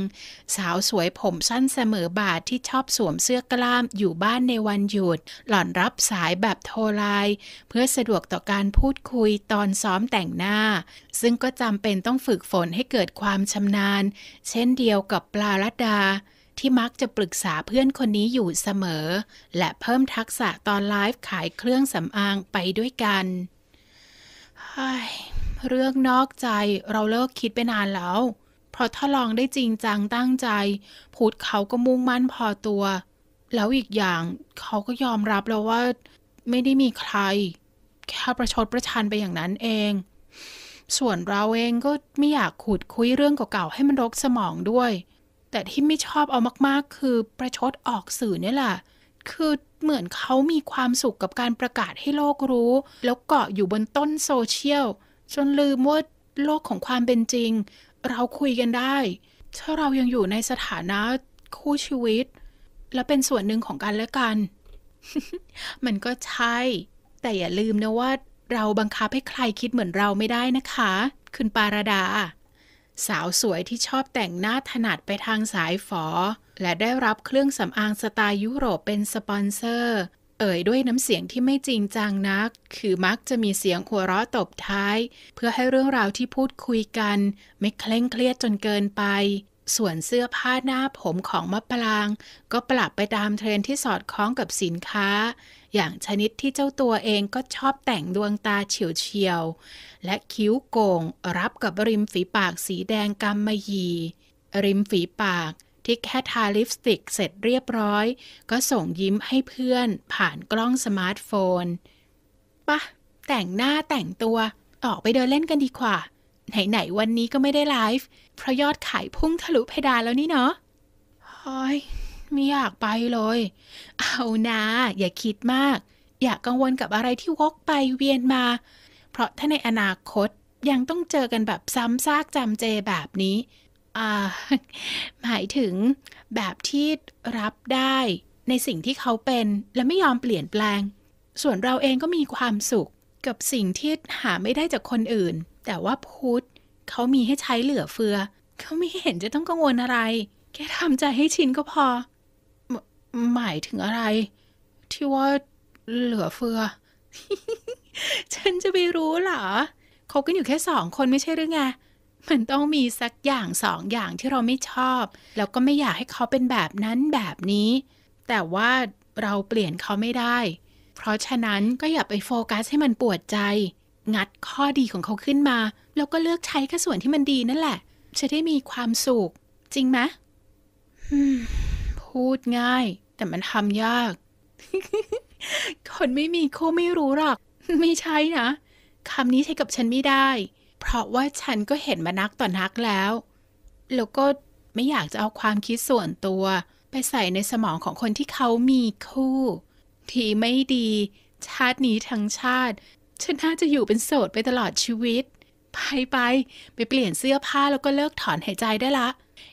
Speaker 1: สาวสวยผมสั้นเสมอบาทที่ชอบสวมเสื้อกล้ามอยู่บ้านในวันหยุด หล่อนรับสายแบบโทรไลน์เพื่อสะดวกต่อการพูดคุยตอนซ้อมแต่งหน้า ซึ่งก็จำเป็นต้องฝึกฝนให้เกิดความชำนาญ เช่นเดียวกับปลาลดาที่มักจะปรึกษาเพื่อนคนนี้อยู่เสมอ และเพิ่มทักษะตอนไลฟ์ขายเครื่องสำอางไปด้วยกันเรื่องนอกใจเราเลิกคิดไปนานแล้ว เพราะถ้าลองได้จริงจังตั้งใจพูดเขาก็มุ่งมั่นพอตัว แล้วอีกอย่างเขาก็ยอมรับแล้วว่า ไม่ได้มีใครแค่ประชดประชันไปอย่างนั้นเอง ส่วนเราเองก็ไม่อยากขุดคุยเรื่องเก่าๆให้มันรกสมองด้วยแต่ที่ไม่ชอบเอามากๆ คือประชดออกสื่อเนี่ยแหละ คือเหมือนเขามีความสุขกับการประกาศให้โลกรู้ แล้วเกาะอยู่บนต้นโซเชียล จนลืมว่า โลกของความเป็นจริง เราคุยกันได้ ถ้าเรายังอยู่ในสถานะ คู่ชีวิต และเป็นส่วนหนึ่งของกันและกัน มันก็ใช่ แต่อย่าลืมนะว่า เราบังคับให้ใครคิดเหมือนเราไม่ได้นะคะ คุณปาราดาสาวสวยที่ชอบแต่งหน้าถนัดไปทางสายฝอและได้รับเครื่องสำอางสไตล์ยุโรปเป็นสปอนเซอร์เอ่ยด้วยน้ำเสียงที่ไม่จริงจังนักคือมักจะมีเสียงหัวเราะตบท้ายเพื่อให้เรื่องราวที่พูดคุยกันไม่เคร่งเครียดจนเกินไปส่วนเสื้อผ้าหน้าผมของมะปราง ก็ปรับไปตามเทรนที่สอดคล้องกับสินค้าอย่างชนิดที่เจ้าตัวเองก็ชอบแต่งดวงตาเฉียวเฉียว และคิ้วโก่งรับกับริมฝีปากสีแดงกำมะหยี่ริมฝีปากที่แค่ทาลิปสติกเสร็จเรียบร้อย ก็ส่งยิ้มให้เพื่อนผ่านกล้องสมาร์ทโฟนปะแต่งหน้าแต่งตัว ออกไปเดินเล่นกันดีกว่า ไหน ๆ วันนี้ก็ไม่ได้ไลฟ์เพราะยอดขายพุ่งทะลุเพดานแล้วนี่เนาะฮอยไม่อยากไปเลย เอานะ อย่าคิดมาก อย่ากกังวลกับอะไรที่วกไปเวียนมา เพราะถ้าในอนาคตยังต้องเจอกันแบบซ้ำซากจำเจแบบนี้หมายถึง แบบที่รับได้ในสิ่งที่เขาเป็น และไม่ยอมเปลี่ยนแปลง ส่วนเราเองก็มีความสุขกับสิ่งที่หาไม่ได้จากคนอื่น แต่ว่าพุทธเขามีให้ใช้เหลือเฟือเขาไม่เห็นจะต้องกังวลอะไร แค่ทำใจให้ชินก็พอหมายถึงอะไร ที่ว่า เหลือเฟือ ฉันจะไปรู้เหรอคบกันอยู่แค่สองคนไม่ใช่หรือไงมันต้องมีสักอย่างสองอย่างที่เราไม่ชอบ แล้วก็ไม่อยากให้เขาเป็นแบบนั้นแบบนี้ แต่ว่าเราเปลี่ยนเขาไม่ได้ เพราะฉะนั้นก็อย่าไปโฟกัสให้มันปวดใจ งัดข้อดีของเขาขึ้นมา แล้วก็เลือกใช้แค่ส่วนที่มันดีนั่นแหละจะได้มีความสุขจริงไหมพูดง่ายแต่มันทำยาก คนไม่มีคู่ไม่รู้หรอก ไม่ใช่นะ คำนี้ใช้กับฉันไม่ได้ เพราะว่าฉันก็เห็นมานักต่อนักแล้ว แล้วก็ไม่อยากจะเอาความคิดส่วนตัว ไปใส่ในสมองของคนที่เขามีคู่ ทีไม่ดี ชาตินี้ทั้งชาติ ฉันน่าจะอยู่เป็นโสดไปตลอดชีวิต ไปไปไปเปลี่ยนเสื้อผ้าแล้วก็เลิกถอนหายใจได้ละ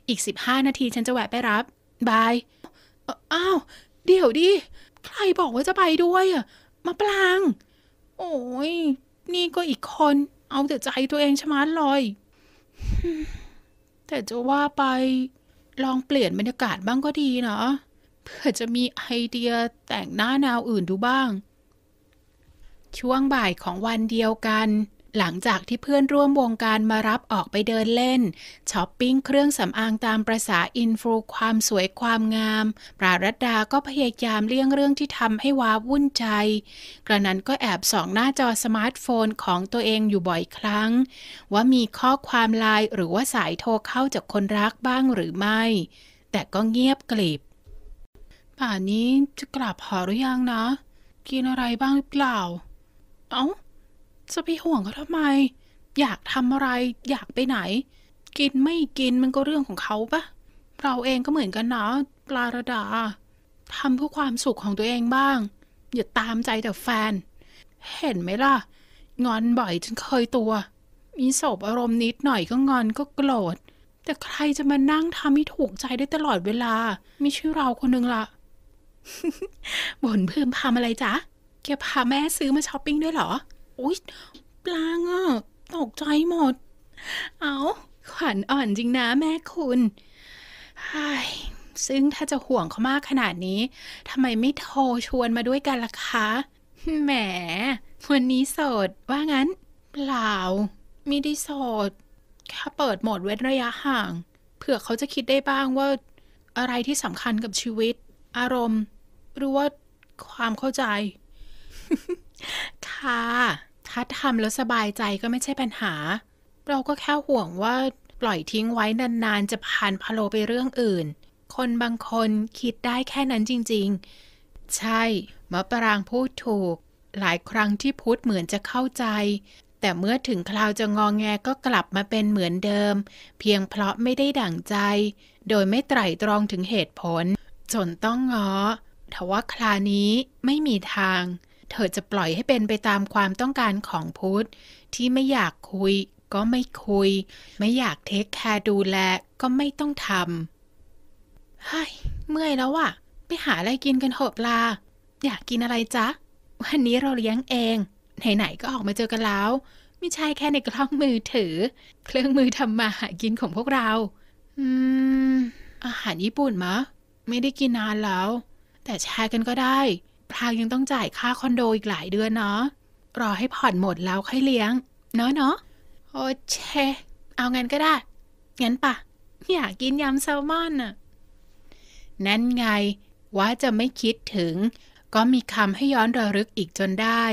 Speaker 1: อีก 15 นาทีฉันจะแวะไปรับ บายอ้าว เดี๋ยวดิ ใครบอกว่าจะไปด้วยอะมาปลางโอ้ย นี่ก็อีกคน เอาแต่ใจตัวเองชะมัดลอย แต่จะว่าไปลองเปลี่ยนบรรยากาศบ้างก็ดีเนาะเพื่อจะมีไอเดียแต่งหน้าแนวอื่นดูบ้าง ช่วงบ่ายของวันเดียวกันหลังจากที่เพื่อนร่วมวงการมารับออกไปเดินเล่น ช้อปปิ้งเครื่องสำอางตามประษาอินฟลูความสวยความงามปรารัดดาก็พยายามเลี่ยงเรื่องที่ทำให้ว้าวุ่นใจ กระนั้นก็แอบส่อง หน้าจอสมาร์ทโฟนของตัวเองอยู่บ่อยครั้ง ว่ามีข้อความไลน์หรือว่าสายโทรเข้าจากคนรักบ้างหรือไม่ แต่ก็เงียบกลิบป่านนี้จะกลับหอหรือยังนะ กินอะไรบ้างหรือเปล่าเอา้าจะไปห่วงเขาทำไมอยากทำอะไรอยากไปไหน กินไม่กินมันก็เรื่องของเขาปะเราเองก็เหมือนกันนะปลาระดาทำเพื่อความสุขของตัวเองบ้าง อย่าตามใจแต่แฟน เห็นไหมล่ะ งอนบ่อยจนเคยตัวมีศบอารมณ์นิดหน่อยก็งอนก็โกรธแต่ใครจะมานั่งทำให้ถูกใจได้ตลอดเวลา ไม่ใช่เราคนนึงล่ะบ่นเพิ่มพามอะไรจ๊ะแกพาแม่ซื้อมาช้อปปิ้งด้วยเหรออุ๊ยปลางอ่ะ ตกใจหมด เอาขวัญอ่อนจริงนะแม่คุณไอซึ่งถ้าจะห่วงเขามากขนาดนี้ทำไมไม่โทรชวนมาด้วยกันล่ะคะ แหม วันนี้สด ว่างั้นเปล่าไม่ได้สดแค่เปิดโหมดเว้นระยะห่างเผื่อเขาจะคิดได้บ้างว่าอะไรที่สำคัญกับชีวิต อารมณ์ หรือว่าความเข้าใจ ค่ะถ้าทำแล้วสบายใจก็ไม่ใช่ปัญหา เราก็แค่ห่วงว่าปล่อยทิ้งไว้นานๆ จะผ่านพะโลไปเรื่องอื่น คนบางคนคิดได้แค่นั้นจริงๆ ใช่ มะปรางพูดถูก หลายครั้งที่พูดเหมือนจะเข้าใจ แต่เมื่อถึงคราวจะงองแงก็กลับมาเป็นเหมือนเดิม เพียงเพราะไม่ได้ดั่งใจ โดยไม่ไตร่ตรองถึงเหตุผล จนต้องง้อทว่าครานี้ไม่มีทางเธอจะปล่อยให้เป็นไปตามความต้องการของพุทธที่ไม่อยากคุยก็ไม่คุย ไม่อยากเทคแคร์ดูแลก็ไม่ต้องทำเฮ้ยเมื่อยแล้วอะไปหาอะไรกินกันเถอะปลาอยากกินอะไรจ๊ะ วันนี้เราเลี้ยงเอง ไหนๆก็ออกมาเจอกันแล้ว ไม่ใช่แค่ในกล้องมือถือ เครื่องมือทำมาหากินของพวกเรา อืม อาหารญี่ปุ่นมะ ไม่ได้กินนานแล้ว แต่แชร์กันก็ได้พรางยังต้องจ่ายค่าคอนโดอีกหลายเดือนเนาะ รอให้ผ่อนหมดแล้วค่อยเลี้ยง เนาะเนาะโอเช เอางั้นก็ได้ งั้นปะอยากกินยำแซลมอนน่ะ นั่นไงว่าจะไม่คิดถึง ก็มีคำให้ย้อนระลึกอีกจนได้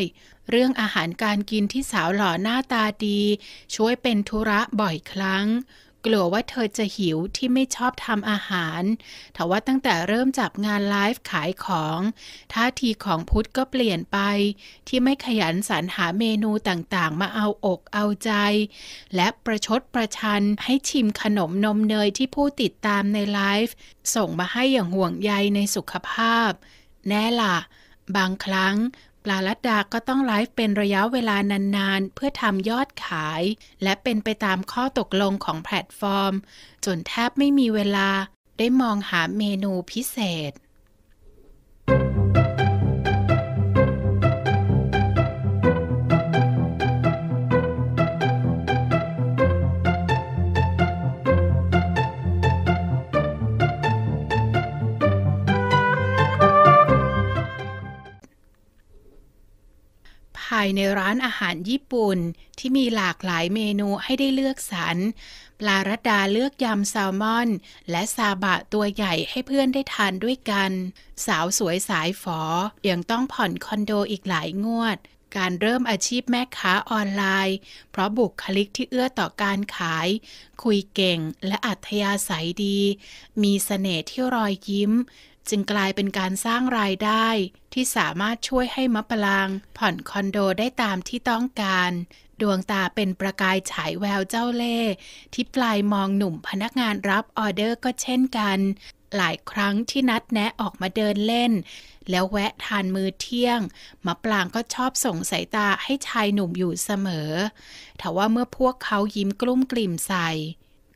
Speaker 1: เรื่องอาหารการกินที่สาวหล่อหน้าตาดี ช่วยเป็นธุระบ่อยครั้งกลัวว่าเธอจะหิวที่ไม่ชอบทำอาหารแต่ว่าตั้งแต่เริ่มจับงานไลฟ์ขายของท่าทีของพุทธก็เปลี่ยนไป ที่ไม่ขยันสรรหาเมนูต่างๆ มาเอาอกเอาใจ และประชดประชันให้ชิมขนมนมเนยที่ผู้ติดตามในไลฟ์ส่งมาให้อย่างห่วงใยในสุขภาพ แน่ล่ะ บางครั้งปลาลัดดาก็ต้องไลฟ์เป็นระยะเวลานานๆ เพื่อทำยอดขาย และเป็นไปตามข้อตกลงของแพลตฟอร์ม จนแทบไม่มีเวลาได้มองหาเมนูพิเศษายในร้านอาหารญี่ปุ่น ที่มีหลากหลายเมนูให้ได้เลือกสรรปลาระดาเลือกยำแซลมอน และซาบะตัวใหญ่ให้เพื่อนได้ทานด้วยกัน สาวสวยสายฝอ ยังต้องผ่อนคอนโดอีกหลายงวด การเริ่มอาชีพแม่ค้าออนไลน์ เพราะบุคลิกที่เอื้อต่อการขาย คุยเก่งและอัธยาศัยดี มีสเสน่ห์ที่รอยยิ้มจึงกลายเป็นการสร้างรายได้ ที่สามารถช่วยให้มะปราง ผ่อนคอนโดได้ตามที่ต้องการ ดวงตาเป็นประกายฉายแววเจ้าเล่ที่ปลายมองหนุ่มพนักงานรับออเดอร์ก็เช่นกัน หลายครั้งที่นัดแนะออกมาเดินเล่น แล้วแวะทานมื้อเที่ยงมะปรางก็ชอบส่งสายตาให้ชายหนุ่มอยู่เสมอแต่ว่าเมื่อพวกเขายิ้มกลุ้มกลิ่มใส่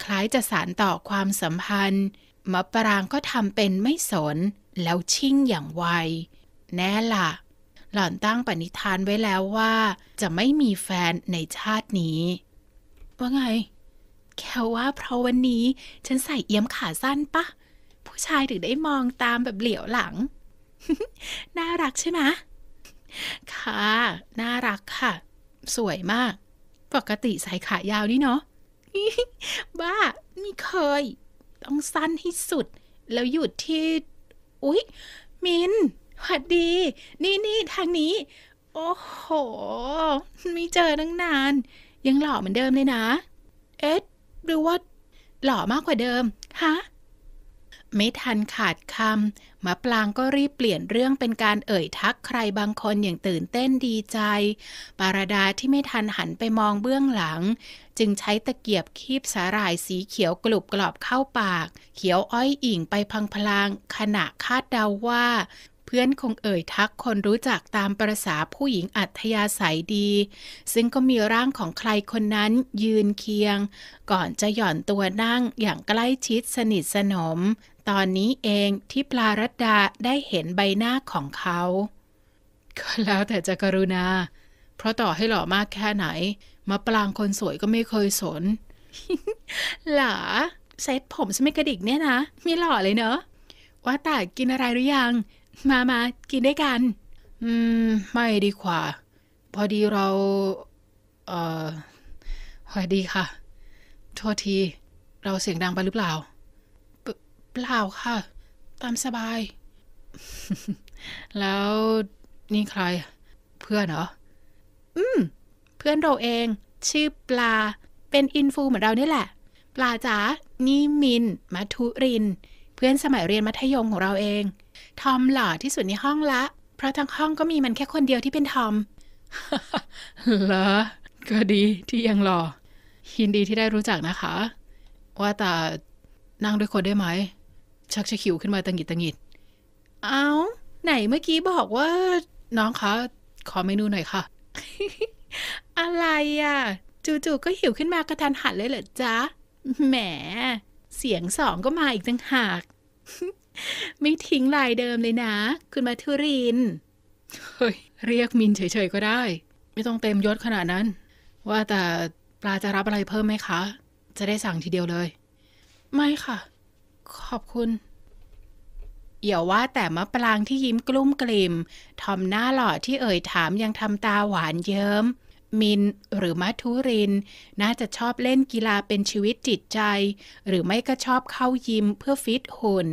Speaker 1: คล้ายจะสารต่อความสัมพันธ์มะปรางก็ทำเป็นไม่สน แล้วชิ่งอย่างไวแน่ล่ะ หล่อนตั้งปณิธานไว้แล้วว่า จะไม่มีแฟนในชาตินี้ ว่าไง แค่ว่าเพราะวันนี้ฉันใส่เอี้ยมขาสั้นปะผู้ชายถึงได้มองตามแบบเหลียวหลัง น่ารักใช่ไหมค่ะ น่ารักค่ะ สวยมาก ปกติใส่ขายาวนี่เนาะบ้ามีเคยต้องสั้นที่สุด แล้วหยุดที่ อุ๊ยมินหวัดดี นี่นี่ทางนี้ โอ้โห ไม่เจอตั้งนาน ยังหล่อเหมือนเดิมเลยนะ เอ๊ะหรือว่า หล่อมากกว่าเดิม ฮะ ไม่ทันขาดคำมะปลางก็รีบเปลี่ยนเรื่องเป็นการเอ่ยทักใครบางคนอย่างตื่นเต้นดีใจ ปารดาที่ไม่ทันหันไปมองเบื้องหลังจึงใช้ตะเกียบคีบสาหร่ายสีเขียวกลุบกรอบเข้าปาก เขียวอ้อยอิ่งไปพังพลางขณะคาดเดาว่า เพื่อนคงเอ่ยทักคนรู้จักตามประษาผู้หญิงอัธยาศัยดี ซึ่งก็มีร่างของใครคนนั้นยืนเคียง ก่อนจะหย่อนตัวนั่งอย่างใกล้ชิดสนิทสนม ตอนนี้เองที่ปลารัดดาได้เห็นใบหน้าของเขา ก็แล้วแต่จะกรุณา เพราะต่อให้หล่อมากแค่ไหนมาปลางคนสวยก็ไม่เคยสน หลาเซ็ตผมฉันไม่กระดิกเนี่ยนะ มีหล่อเลยเนอะ ว่าแต่กินอะไรหรือยัง มามากินด้วยกัน อืม ไม่ดีกว่า พอดีเรา เอ่อพอดีค่ะ โทษที เราเสียงดังไปหรือเปล่า เปล่าค่ะ ตามสบาย แล้วนี่ใคร เพื่อนเหรอ อืมเพื่อนเราเองชื่อปลา เป็นอินฟูเหมือนเราเนี่ยแหละ ปลาจ๋านี่มินมัทุริน เพื่อนสมัยเรียนมัธยมของเราเอง ทอมหล่อที่สุดในห้องละเพราะทั้งห้องก็มีมันแค่คนเดียวที่เป็นทอมเหรอก็ดีที่ยังหล่อยินดีที่ได้รู้จักนะคะว่าแต่นั่งด้วยคนได้ไหม ชักจะขิวขึ้นมาตังหิดตังหิดเอาไหนเมื่อกี้บอกว่าน้องคะขอเมนูหน่อยค่ะอะไรอ่ะ จู่ๆก็หิวขึ้นมากระทันหันเลยเหรอจ๊ะแหมเสียงสองก็มาอีกตั้งหาก ไม่ทิ้งลายเดิมเลยนะ คุณมาทุริน เฮ้ย เรียกมินเฉยๆก็ได้ ไม่ต้องเต็มยศขนาดนั้น ว่าแต่ปลาจะรับอะไรเพิ่มไหมคะ จะได้สั่งทีเดียวเลย ไม่ค่ะ ขอบคุณอย่าว่าแต่มะปรางที่ยิ้มกลุ้มกลิ่มทอมหน้าหล่อที่เอ่ยถามยังทำตาหวานเยิม้มมินหรือมัทุริน น่าจะชอบเล่นกีฬาเป็นชีวิตจิตใจ หรือไม่ก็ชอบเข้ายิมเพื่อฟิตหุ่น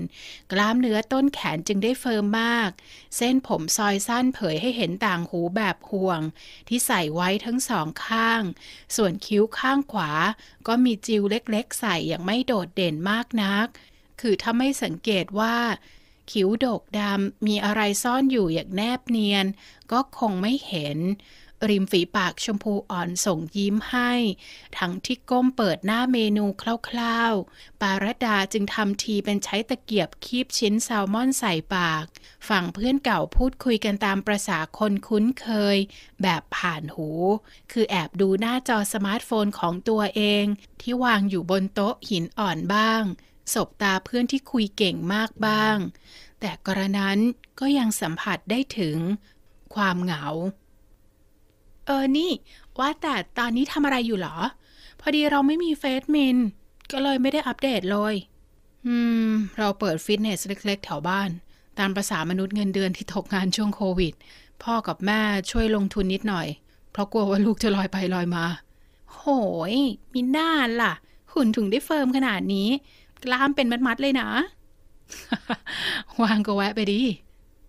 Speaker 1: กล้ามเนื้อต้นแขนจึงได้เฟิร์มมาก เส้นผมซอยสั้นเผยให้เห็นต่างหูแบบห่วง ที่ใส่ไว้ทั้งสองข้าง ส่วนคิ้วข้างขวา ก็มีจิวเล็กๆใส่อย่างไม่โดดเด่นมากนัก คือถ้าไม่สังเกตว่า คิ้วโดกดำมีอะไรซ่อนอยู่อย่างแนบเนียน ก็คงไม่เห็นริมฝีปากชมพูอ่อนส่งยิ้มให้ ทั้งที่ก้มเปิดหน้าเมนูคร่าวๆ ปารดาจึงทำทีเป็นใช้ตะเกียบคีบชิ้นแซลมอนใส่ปาก ฝั่งเพื่อนเก่าพูดคุยกันตามประษาคนคุ้นเคยแบบผ่านหู คือแอบดูหน้าจอสมาร์ทโฟนของตัวเองที่วางอยู่บนโต๊ะหินอ่อนบ้าง สบตาเพื่อนที่คุยเก่งมากบ้าง แต่กระนั้นก็ยังสัมผัสได้ถึงความเหงาเออ นี่ ว่าแต่ตอนนี้ทำอะไรอยู่หรอ พอดีเราไม่มีเฟซมิน ก็เลยไม่ได้อัปเดตเลย อืม เราเปิดฟิตเนสเล็กๆ แถวบ้าน ตามภาษามนุษย์เงินเดือนที่ตกงานช่วงโควิด พ่อกับแม่ช่วยลงทุนนิดหน่อย เพราะกลัวว่าลูกจะลอยไปลอยมา โหย มีหน้าล่ะหุ่นถึงได้เฟิร์มขนาดนี้ กล้ามเป็นมัดๆ เลยนะ วางก็แวะไปดิ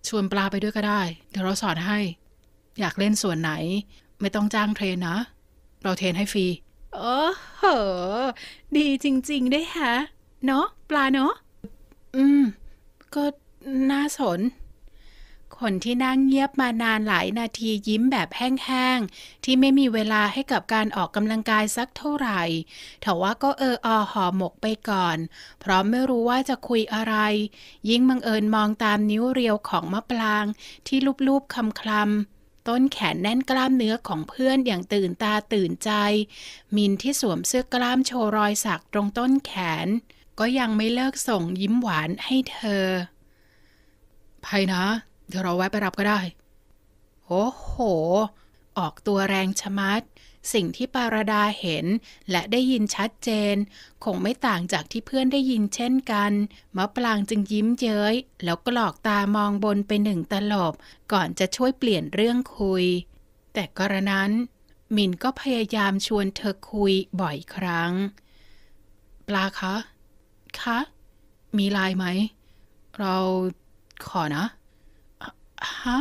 Speaker 1: ชวนปลาไปด้วยก็ได้เดี๋ยวเราสอนให้ อยากเล่นส่วนไหนไม่ต้องจ้างเทรนนะเราเทรนให้ฟรี โออเหอดีจริงๆ ด้วยฮะ เนาะปลาเนาะ อืม ก็น่าสน คนที่นั่งเงียบมานานหลายนาทียิ้มแบบแห้ง ๆ ที่ไม่มีเวลาให้กับการออกกำลังกายสักเท่าไหร่แต่ว่าก็เอออหอหมกไปก่อน เพราะไม่รู้ว่าจะคุยอะไร ยิ่งบังเอิญมองตามนิ้วเรียวของมะปราง ที่ลูบๆ คลำๆต้นแขนแน่นกล้ามเนื้อของเพื่อนอย่างตื่นตาตื่นใจ มินที่สวมเสื้อกล้ามโชว์รอยสักตรงต้นแขน ก็ยังไม่เลิกส่งยิ้มหวานให้เธอไพนะ เดี๋ยวเราแวะไปรับก็ได้ โอ้โห ออกตัวแรงชะมัดสิ่งที่ปาราดาเห็นและได้ยินชัดเจน คงไม่ต่างจากที่เพื่อนได้ยินเช่นกัน มะปรางจึงยิ้มเย้ย แล้วกลอกตามองบนไปหนึ่งตลบก่อนจะช่วยเปลี่ยนเรื่องคุย แต่กรณนั้น มินก็พยายามชวนเธอคุยบ่อยครั้ง ปลาคะ คะ มีลายไหม เราขอนะฮะ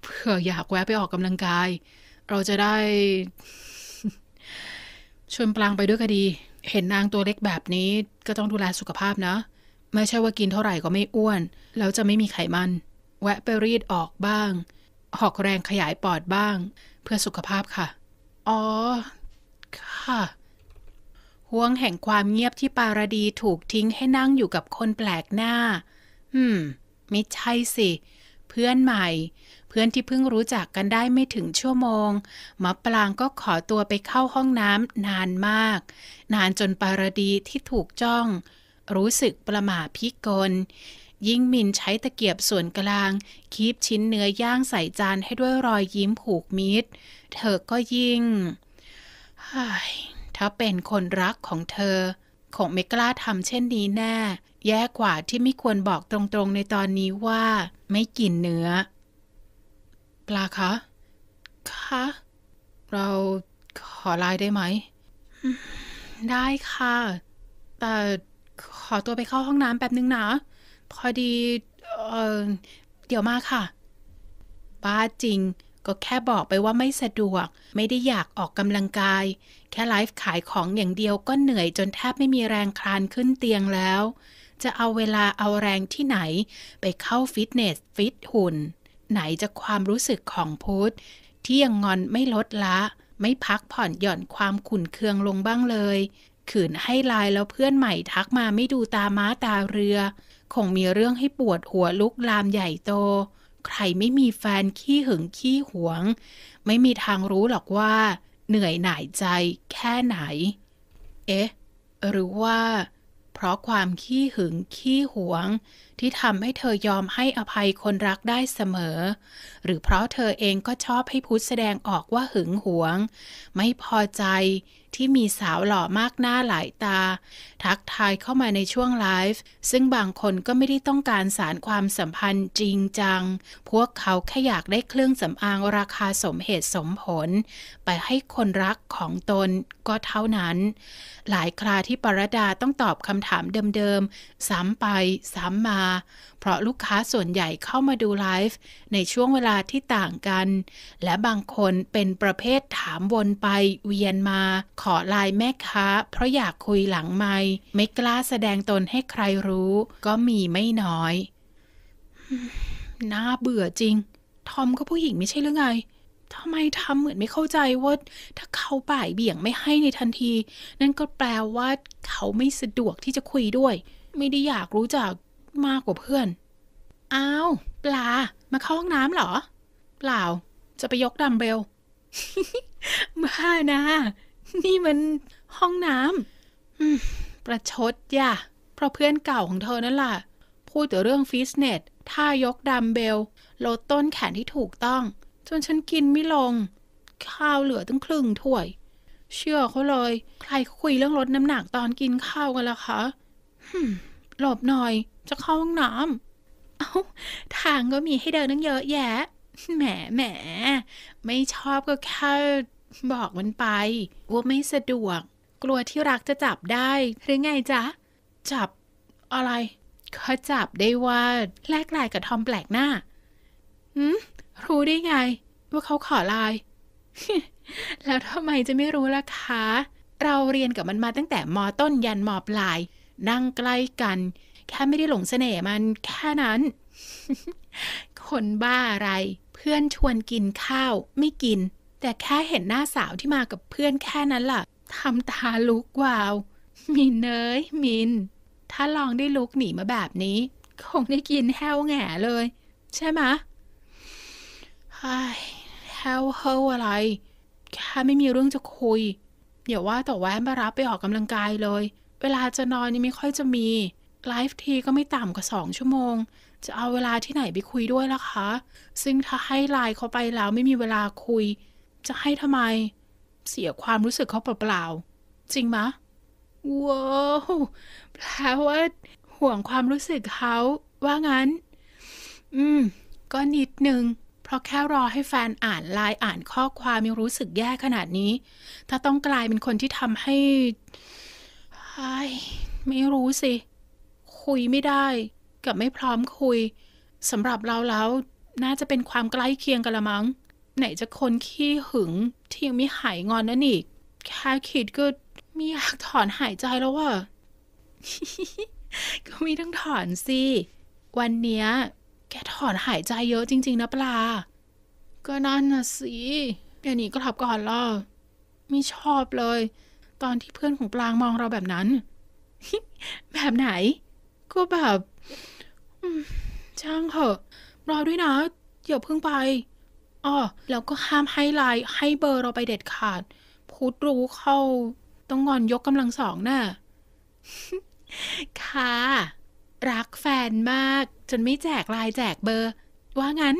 Speaker 1: เผื่ออยากแวะไปออกกำลังกายเราจะได้ ชวนปลางไปด้วยก็ดี เห็นนางตัวเล็กแบบนี้ก็ต้องดูแลสุขภาพนะ ไม่ใช่ว่ากินเท่าไหร่ก็ไม่อ้วน แล้วจะไม่มีไขมัน แวะไปรีดออกบ้างหอกแรงขยายปอดบ้าง เพื่อสุขภาพค่ะ อ๋อ ค่ะห่วงแห่งความเงียบที่ปารดีถูกทิ้งให้นั่งอยู่กับคนแปลกหน้า อืม ไม่ใช่สิ เพื่อนใหม่เพื่อนที่เพิ่งรู้จักกันได้ไม่ถึงชั่วโมงมอปลางก็ขอตัวไปเข้าห้องน้ำนานมาก นานจนปารดีที่ถูกจ้อง รู้สึกประหม่าพิกล ยิ่งมินใช้ตะเกียบส่วนกลาง คีบชิ้นเนื้อย่างใส่จานให้ด้วยรอยยิ้มผูกมิตร เธอก็ยิ่งถ้าเป็นคนรักของเธอ คงไม่กล้าทำเช่นนี้แน่ แย่กว่าที่ไม่ควรบอกตรงๆ ในตอนนี้ว่าไม่กินเนื้อลาคะ คะ เราขอลายได้ไหม ได้ค่ะ แต่ขอตัวไปเข้าห้องน้ำแป๊บนึงนะ พอดี เออเดี๋ยวมาค่ะ บ้าจริงก็แค่บอกไปว่าไม่สะดวก ไม่ได้อยากออกกำลังกาย แค่ไลฟ์ขายของอย่างเดียวก็เหนื่อยจนแทบไม่มีแรงคลานขึ้นเตียงแล้ว จะเอาเวลาเอาแรงที่ไหนไปเข้าฟิตเนส ฟิตหุ่นไหนจะความรู้สึกของพุทธ ที่ยังงอนไม่ลดละ ไม่พักผ่อนหย่อนความขุ่นเคืองลงบ้างเลยขืนให้ลายแล้วเพื่อนใหม่ทักมาไม่ดูตาม้าตาเรือ คงมีเรื่องให้ปวดหัวลุกลามใหญ่โต ใครไม่มีแฟนขี้หึงขี้หวง ไม่มีทางรู้หรอกว่า เหนื่อยหน่ายใจแค่ไหน เอ๊ะ หรือว่าเพราะความขี้หึง ขี้หวง ที่ทำให้เธอยอมให้อภัยคนรักได้เสมอ หรือเพราะเธอเองก็ชอบให้พุทธแสดงออกว่าหึงหวง ไม่พอใจที่มีสาวหล่อมากหน้าหลายตาทักทายเข้ามาในช่วงไลฟ์ ซึ่งบางคนก็ไม่ได้ต้องการสารความสัมพันธ์จริงจัง พวกเขาแค่อยากได้เครื่องสำอางราคาสมเหตุสมผล ไปให้คนรักของตนก็เท่านั้น หลายคราที่ปรดาต้องตอบคำถามเดิมๆ ซ้ำไปซ้ำมา เพราะลูกค้าส่วนใหญ่เข้ามาดูไลฟ์ในช่วงเวลาที่ต่างกัน และบางคนเป็นประเภทถามวนไปเวียนมา ขอไลน์แม่ค้า เพราะอยากคุยหลังไมไม่กล้าแสดงตนให้ใครรู้ ก็มีไม่น้อยน่าเบื่อจริง ทอมก็ผู้หญิงไม่ใช่หรือไงทำไมทำเหมือนไม่เข้าใจว่าถ้าเขาบ่ายเบี่ยงไม่ให้ในทันที นั่นก็แปลว่า เขาไม่สะดวกที่จะคุยด้วย ไม่ได้อยากรู้จักมากกว่าเพื่อน อ้าว ปลา มาเข้าห้องน้ำเหรอ เปล่า จะไปยกดัมเบลบ้านะ นี่มัน ห้องน้ำประชดย่ะเพราะเพื่อนเก่าของเธอนั่นล่ะ พูดแต่เรื่องฟิตเนสท่ายกดัมเบล ลดต้นแขนที่ถูกต้อง จนฉันกินไม่ลง ข้าวเหลือตั้งครึ่งถ้วย เชื่อเขาเลย ใครคุยเรื่องลดน้ำหนักตอนกินข้าวกันล่ะคะหลบหน่อย จะเข้าห้องน้ำเอา้า ทางก็มีให้เดินนั่งเยอะแยะ แหม แหม ไม่ชอบก็แค่บอกมันไป ว่าไม่สะดวกกลัวที่รักจะจับได้ หรือไงจ๊ะจับ อะไรเขาจับได้ว่าแลกลายกับทอมแปลกหน้าหืมรู้ได้ไง ว่าเขาขอลายแล้วทำไมจะไม่รู้ล่ะคะ เราเรียนกับมันมาตั้งแต่มอต้นยันมอปลาย นั่งใกล้กัน แค่ไม่ได้หลงเสน่ห์มัน แค่นั้นคนบ้าอะไร เพื่อนชวนกินข้าว ไม่กิน แต่แค่เห็นหน้าสาวที่มากับเพื่อนแค่นั้นล่ะทำตาลุกวาวมินเนยมิน ถ้าลองได้ลุกหนีมาแบบนี้ คงได้กินแห้วแง่เลย ใช่ไหมไอ้แห้วเฮาอะไร แค่ไม่มีเรื่องจะคุย เดี๋ยวว่าต่อแวะมารับไปออกกำลังกายเลย เวลาจะนอนนี่ไม่ค่อยจะมีไลฟ์ทีก็ไม่ต่ำกว่าสองชั่วโมง จะเอาเวลาที่ไหนไปคุยด้วยล่ะคะ ซึ่งถ้าให้ไลน์เขาไปแล้วไม่มีเวลาคุย จะให้ทำไมเสียความรู้สึกเขาเปล่าๆจริงมะว้าวแปลว่าห่วงความรู้สึกเขาว่างั้น อืม ก็นิดนึงเพราะแค่รอให้แฟนอ่านไลน์อ่านข้อความยังรู้สึกแย่ขนาดนี้ ถ้าต้องกลายเป็นคนที่ทำให้ไอ้ไม่รู้สิ คุยไม่ได้กับไม่พร้อมคุยสำหรับเราแล้ว น่าจะเป็นความใกล้เคียงกันละมั้งไหนจะคนขี้หึงที่ยังมีหายงอนนั่นอีกแค่คิดก็ไม่อยากถอนหายใจแล้วว่ะก็มีต้องถอนสิ วันเนี้ยแกถอนหายใจเยอะจริง ๆ นะปลา ก็นั่นน่ะสิเดี๋ยวนี้ก็หลับก่อนล่ะไม่ชอบเลย ตอนที่เพื่อนของปลางมองเราแบบนั้น แบบไหน ก็แบบช่างเถอะรอด้วยนะอย่าเพิ่งไปอ๋อ แล้วก็ห้ามให้ไลน์ให้เบอร์เราไปเด็ดขาดพุทรู้เข้าต้องงอนยกกำลังสองนะ่ะค่ะรักแฟนมาก จนไม่แจกไลน์แจกเบอร์ ว่างั้น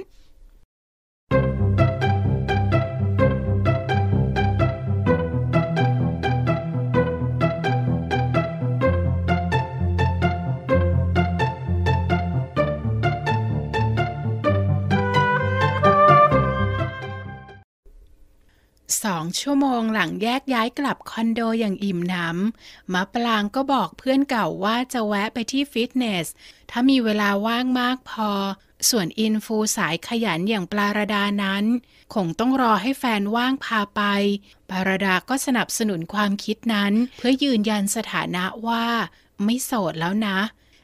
Speaker 1: สองชั่วโมงหลังแยกย้ายกลับคอนโดอย่างอิ่มหนำมะปรางก็บอกเพื่อนเก่าว่าจะแวะไปที่ฟิตเนสถ้ามีเวลาว่างมากพอ ส่วนอินฟูสายขยันอย่างปลาระดานั้นคงต้องรอให้แฟนว่างพาไปปลาระดาก็สนับสนุนความคิดนั้น เพื่อยืนยันสถานะว่า ไม่โสดแล้วนะ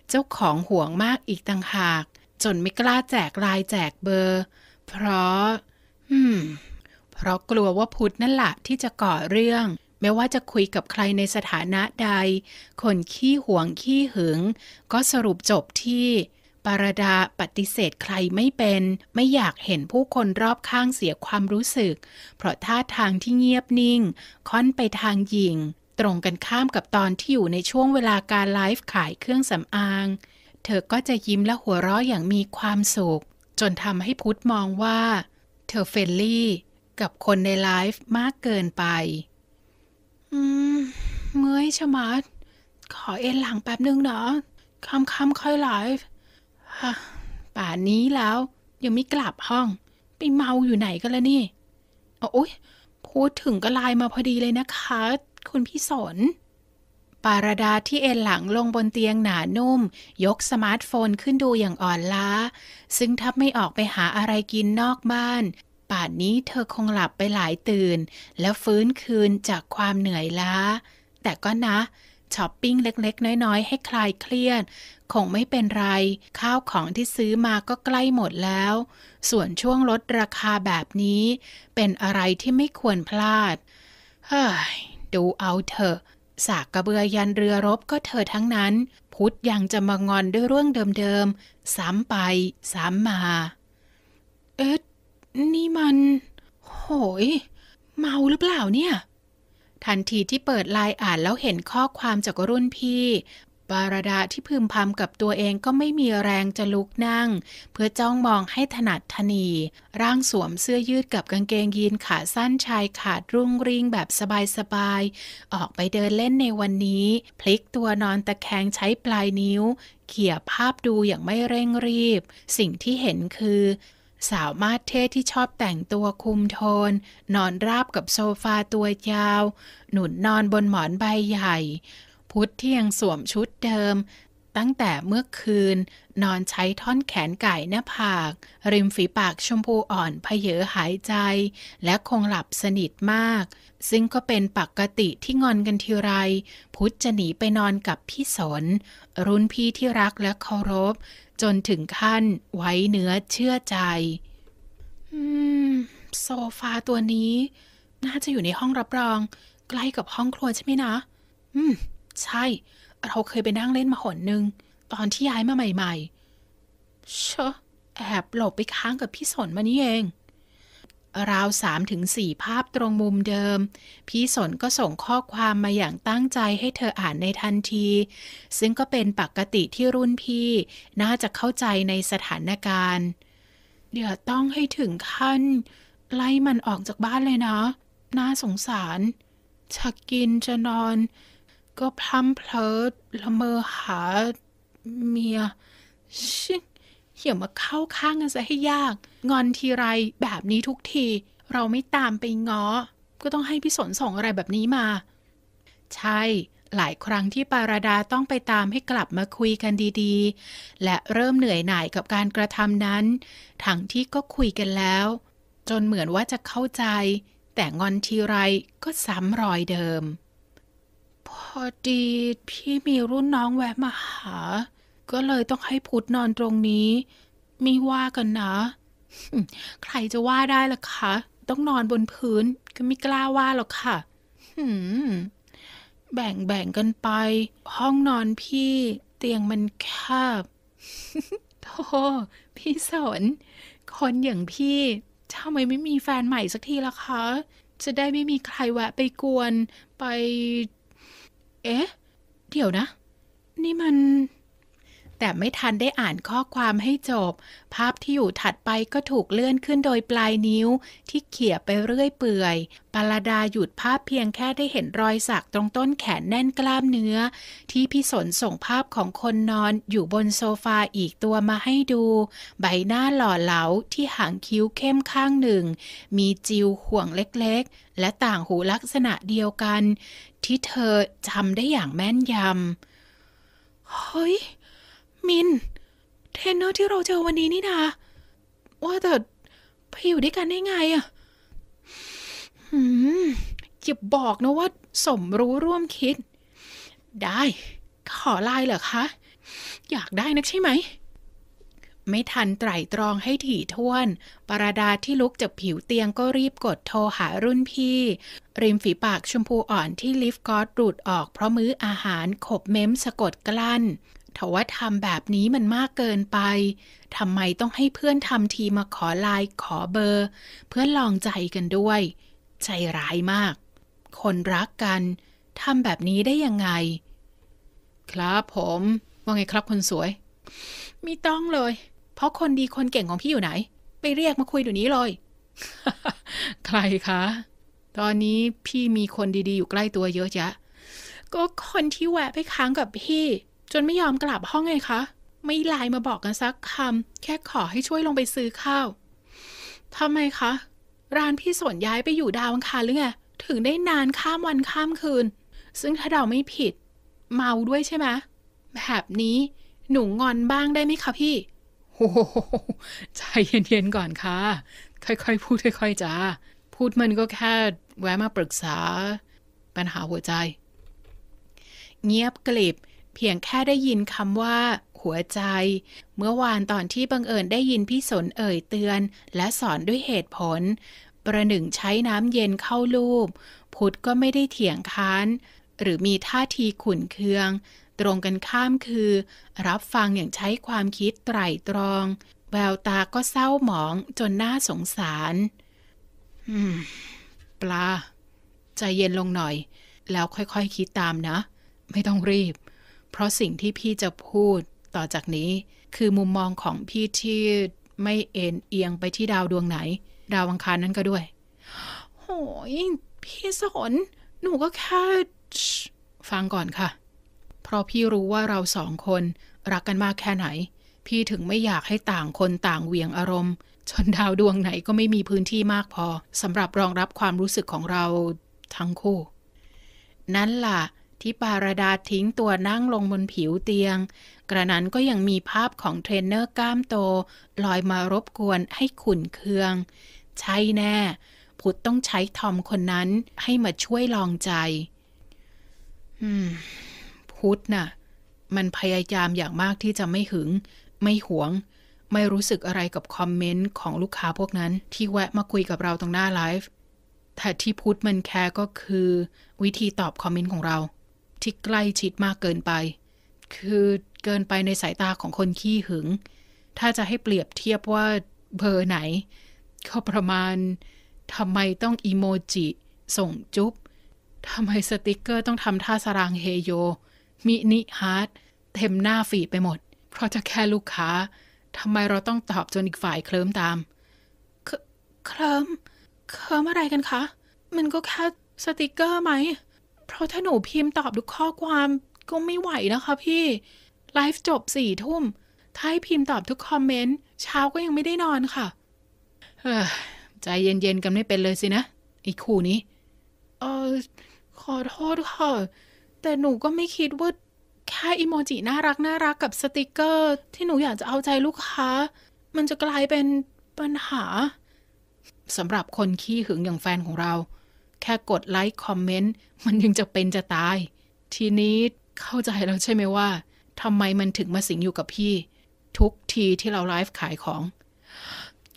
Speaker 1: เจ้าของห่วงมากอีกต่างหาก จนไม่กล้าแจกลายแจกเบอร์ เพราะ อืมเพราะกลัวว่าพุทธนั่นแหละที่จะก่อเรื่อง ไม่ว่าจะคุยกับใครในสถานะใด คนขี้หวงขี้หึง ก็สรุปจบที่ ปารดาปฏิเสธใครไม่เป็น ไม่อยากเห็นผู้คนรอบข้างเสียความรู้สึก เพราะท่าทางที่เงียบนิ่ง ค่อนไปทางหยิง ตรงกันข้ามกับตอนที่อยู่ในช่วงเวลาการไลฟ์ขายเครื่องสำอาง เธอก็จะยิ้มและหัวเราะอย่างมีความสุข จนทำให้พุทธมองว่า เธอเฟลลี่กับคนในไลฟ์มากเกินไป อืมเมื่อยชะมัดขอเอ็นหลังแป๊บนึงเนาะคคำค่อยไลฟ์ฮะป่านนี้แล้ว ยังไม่กลับห้อง ไปเมาอยู่ไหนกันละนี่โอ้ยพูดถึงก็ไลน์มาพอดีเลยนะคะ คุณพี่สน ปารดาที่เอ็นหลังลงบนเตียงหนานุ่ม ยกสมาร์ทโฟนขึ้นดูอย่างอ่อนล้า ซึ่งทับไม่ออกไปหาอะไรกินนอกบ้านป่านนี้เธอคงหลับไปหลายตื่น แล้วฟื้นคืนจากความเหนื่อยล้า แต่ก็นะช้อปปิ้งเล็ก ๆ น้อย ๆ ให้คลายเครียด คงไม่เป็นไร ข้าวของที่ซื้อมาก็ใกล้หมดแล้ว ส่วนช่วงลดราคาแบบนี้ เป็นอะไรที่ไม่ควรพลาดเฮ้ยดูเอาเถอะสากกระเบือยันเรือรบก็เธอทั้งนั้น พุทธยังจะมางอนด้วยเรื่องเดิมๆซ้ำไปซ้ำมา เอ๊ะนี่มัน โหย เมาหรือเปล่าเนี่ย ทันทีที่เปิดไลน์อ่านแล้วเห็นข้อความจากรุ่นพี่บารดาที่พึมพำกับตัวเองก็ไม่มีแรงจะลุกนั่ง เพื่อจ้องมองให้ถนัดทนีร่างสวมเสื้อยืดกับกางเกงยีนขาสั้นชายขาดรุ่งริ่งแบบสบายๆออกไปเดินเล่นในวันนี้ พลิกตัวนอนตะแคงใช้ปลายนิ้ว เขี่ยภาพดูอย่างไม่เร่งรีบ สิ่งที่เห็นคือสาวมาสเทศที่ชอบแต่งตัวคุมโทน นอนราบกับโซฟาตัวยาว หนุนนอนบนหมอนใบใหญ่ พุทธที่ยังสวมชุดเดิมตั้งแต่เมื่อคืนนอนใช้ท่อนแขนไก่หน้าผาก ริมฝีปากชมพูอ่อนเพเยอหายใจ และคงหลับสนิทมาก ซึ่งก็เป็นปกติที่งอนกันทีไร พุทธจะหนีไปนอนกับพี่สนรุ่นพี่ที่รักและเคารพ จนถึงขั้นไว้เนื้อเชื่อใจ อืม โซฟาตัวนี้ น่าจะอยู่ในห้องรับรองใกล้กับห้องครัวใช่ไหมนะ อืม ใช่เราเคยไปนั่งเล่นมาหนหนึ่งตอนที่ย้ายมาใหม่ๆเชอะแอบหลบไปค้างกับพี่สนมานี่เอง ราวสามถึงสี่ภาพตรงมุมเดิม พี่สนก็ส่งข้อความมาอย่างตั้งใจให้เธออ่านในทันที ซึ่งก็เป็นปกติที่รุ่นพี่ น่าจะเข้าใจในสถานการณ์ เดี๋ยวต้องให้ถึงขั้นไล่มันออกจากบ้านเลยนะ น่าสงสารจะกินจะนอนก็พลั้มเพลดละเมอหาเมียชิเหี่ยวมาเข้าข้างกันซะให้ยาก งอนทีไรแบบนี้ทุกทีเราไม่ตามไปง้อ ก็ต้องให้พี่สนส่งอะไรแบบนี้มา ใช่ หลายครั้งที่ปาราดาต้องไปตามให้กลับมาคุยกันดีๆ และเริ่มเหนื่อยหน่ายกับการกระทำนั้น ทั้งที่ก็คุยกันแล้ว จนเหมือนว่าจะเข้าใจ แต่งอนทีไรก็ซ้ำรอยเดิมพอดีพี่มีรุ่นน้องแวะ มาหา ก็เลยต้องให้พุทธนอนตรงนี้ มีว่ากันนะใครจะว่าได้ล่ะคะ ต้องนอนบนพื้น ก็ไม่กล้าว่าหรอกค่ะแบ่งแบ่งกันไป ห้องนอนพี่เตียงมันแคบ โธ่พี่สน คนอย่างพี่ทำไมไม่มีแฟนใหม่สักทีล่ะคะ จะได้ไม่มีใครแวะไปกวนไปเอ๊ะ เดี๋ยวนะ นี่มัน แต่ไม่ทันได้อ่านข้อความให้จบ ภาพที่อยู่ถัดไปก็ถูกเลื่อนขึ้นโดยปลายนิ้ว ที่เขี่ยไปเรื่อยเปื่อยปาลาดาหยุดภาพเพียงแค่ได้เห็นรอยสักตรงต้นแขนแน่นกล้ามเนื้อ ที่พี่สนส่งภาพของคนนอนอยู่บนโซฟาอีกตัวมาให้ดู ใบหน้าหล่อเหลาที่หางคิ้วเข้มข้างหนึ่ง มีจิวห่วงเล็กๆ และต่างหูลักษณะเดียวกันที่เธอจำได้อย่างแม่นยำเฮ้ย มิน เทรนเนอร์ที่เราเจอวันนี้นี่นาว่าแต่ไปอยู่ด้วยกันได้ไงอะหืมเย็บบอกนะว่าสมรู้ร่วมคิด ได้ ขอไลน์เหรอคะ อยากได้นักใช่ไหมไม่ทันไตรตรองให้ถี่ถ้วน ปรดาที่ลุกจากผิวเตียงก็รีบกดโทรหารุ่นพี่ ริมฝีปากชมพูอ่อนที่ลิฟกอดรูดออกเพราะมื้ออาหารขบเม้มสะกดกลั้นถว่าทำแบบนี้มันมากเกินไปทำไมต้องให้เพื่อนทำทีมาขอไลน์ขอเบอร์ เพื่อลองใจกันด้วย ใจร้ายมาก คนรักกันทำแบบนี้ได้ยังไง ครับผม ว่าไงครับคนสวยม่ต้องเลยเพราะคนดีคนเก่งของพี่อยู่ไหน ไปเรียกมาคุยเดี๋ยวนี้เลย ใครคะ ตอนนี้พี่มีคนดีๆ อยู่ใกล้ตัวเยอะจ้ะก็คนที่แวะไปค้างกับพี่ จนไม่ยอมกลับห้องไงคะ ไม่ไลน์มาบอกกันสักคำแค่ขอให้ช่วยลงไปซื้อข้าวทำไมคะร้านพี่สวนย้ายไปอยู่ดาวังคารหรือไงถึงได้นานข้ามวันข้ามคืน ซึ่งถ้าเราไม่ผิด เมาด้วยใช่ไหมแบบนี้หนูงอนบ้างได้ไหมคะพี่โใจเย็นๆก่อนค่ะ ค่อยๆพูดค่อย ๆจ้า พูดมันก็แค่แวะมาปรึกษา ปัญหาหัวใจ เงียบกลิบเพียงแค่ได้ยินคำว่าหัวใจ เมื่อวานตอนที่บังเอิญได้ยินพี่สนเอ่ยเตือน และสอนด้วยเหตุผล ประหนึ่งใช้น้ำเย็นเข้าลูบพุทธก็ไม่ได้เถียงค้าน หรือมีท่าทีขุนเคืองตรงกันข้ามคือ รับฟังอย่างใช้ความคิดไตร่ตรอง แววตาก็เศร้าหมองจนน่าสงสารปลาใจเย็นลงหน่อย แล้วค่อยๆคคิดตามนะ ไม่ต้องรีบ เพราะสิ่งที่พี่จะพูดต่อจากนี้ คือมุมมองของพี่ที่ไม่เอ็นเอียงไปที่ดาวดวงไหน ดาวอังคารนั้นก็ด้วย โอ้ยพี่สนหนูก็แค่ ฟังก่อนค่ะเพราะพี่รู้ว่าเราสองคน รักกันมากแค่ไหน พี่ถึงไม่อยากให้ต่างคนต่างเวียงอารมณ์จนดาวดวงไหนก็ไม่มีพื้นที่มากพอสำหรับรองรับความรู้สึกของเรา ทั้งคู่ นั้นล่ะ ที่ปาราดาทิ้งตัวนั่งลงบนผิวเตียง กระนั้นก็ยังมีภาพของเทรนเนอร์กล้ามโตลอยมารบกวนให้ขุนเคือง ใช่แน่พุทธต้องใช้ทอมคนนั้นให้มาช่วยลองใจ อืมพุทธน่ะมันพยายามอย่างมากที่จะไม่หึง ไม่หวง ไม่รู้สึกอะไรกับคอมเมนต์ ของลูกค้าพวกนั้น ที่แวะมาคุยกับเราตรงหน้าไลฟ์แต่ที่พุทธมันแคร์ก็คือวิธีตอบคอมเมนต์ของเรา ที่ใกล้ชิดมากเกินไป คือเกินไปในสายตาของคนขี้หึง ถ้าจะให้เปรียบเทียบว่าเบอร์ไหน ก็ประมาณทำไมต้องอีโมจิส่งจุ๊บทำไมสติกเกอร์ต้องทำท่าสรางเฮโยมินิฮาร์ดเต็มหน้าฝีไปหมด เพราะจะแค่ลูกค้าทำไมเราต้องตอบจนอีกฝ่ายเคลิ้มตาม เคลิ้มเคลิ้มอะไรกันคะ มันก็แค่สติกเกอร์ไหม เพราะถ้าหนูพิมพ์ตอบทุกข้อความ ก็ไม่ไหวนะคะพี่ไลฟ์จบสี่ทุ่มถ้าให้พิมพ์ตอบทุกคอมเมนต์เช้าก็ยังไม่ได้นอนค่ะใจเย็นๆกันไม่เป็นเลยสินะไอ้คู่นี้เออขอโทษค่ะแต่หนูก็ไม่คิดว่าแค่อิโมจิน่ารักน่ารักกับสติกเกอร์ ที่หนูอยากจะเอาใจลูกค้า มันจะกลายเป็นปัญหาสำหรับคนขี้หึงอย่างแฟนของเรา แค่กดไลค์คอมเมนต์มันยังจะเป็นจะตาย ทีนี้เข้าใจแล้วใช่ไหมว่าทำไมมันถึงมาสิงอยู่กับพี่ ทุกทีที่เราไลฟ์ขายของ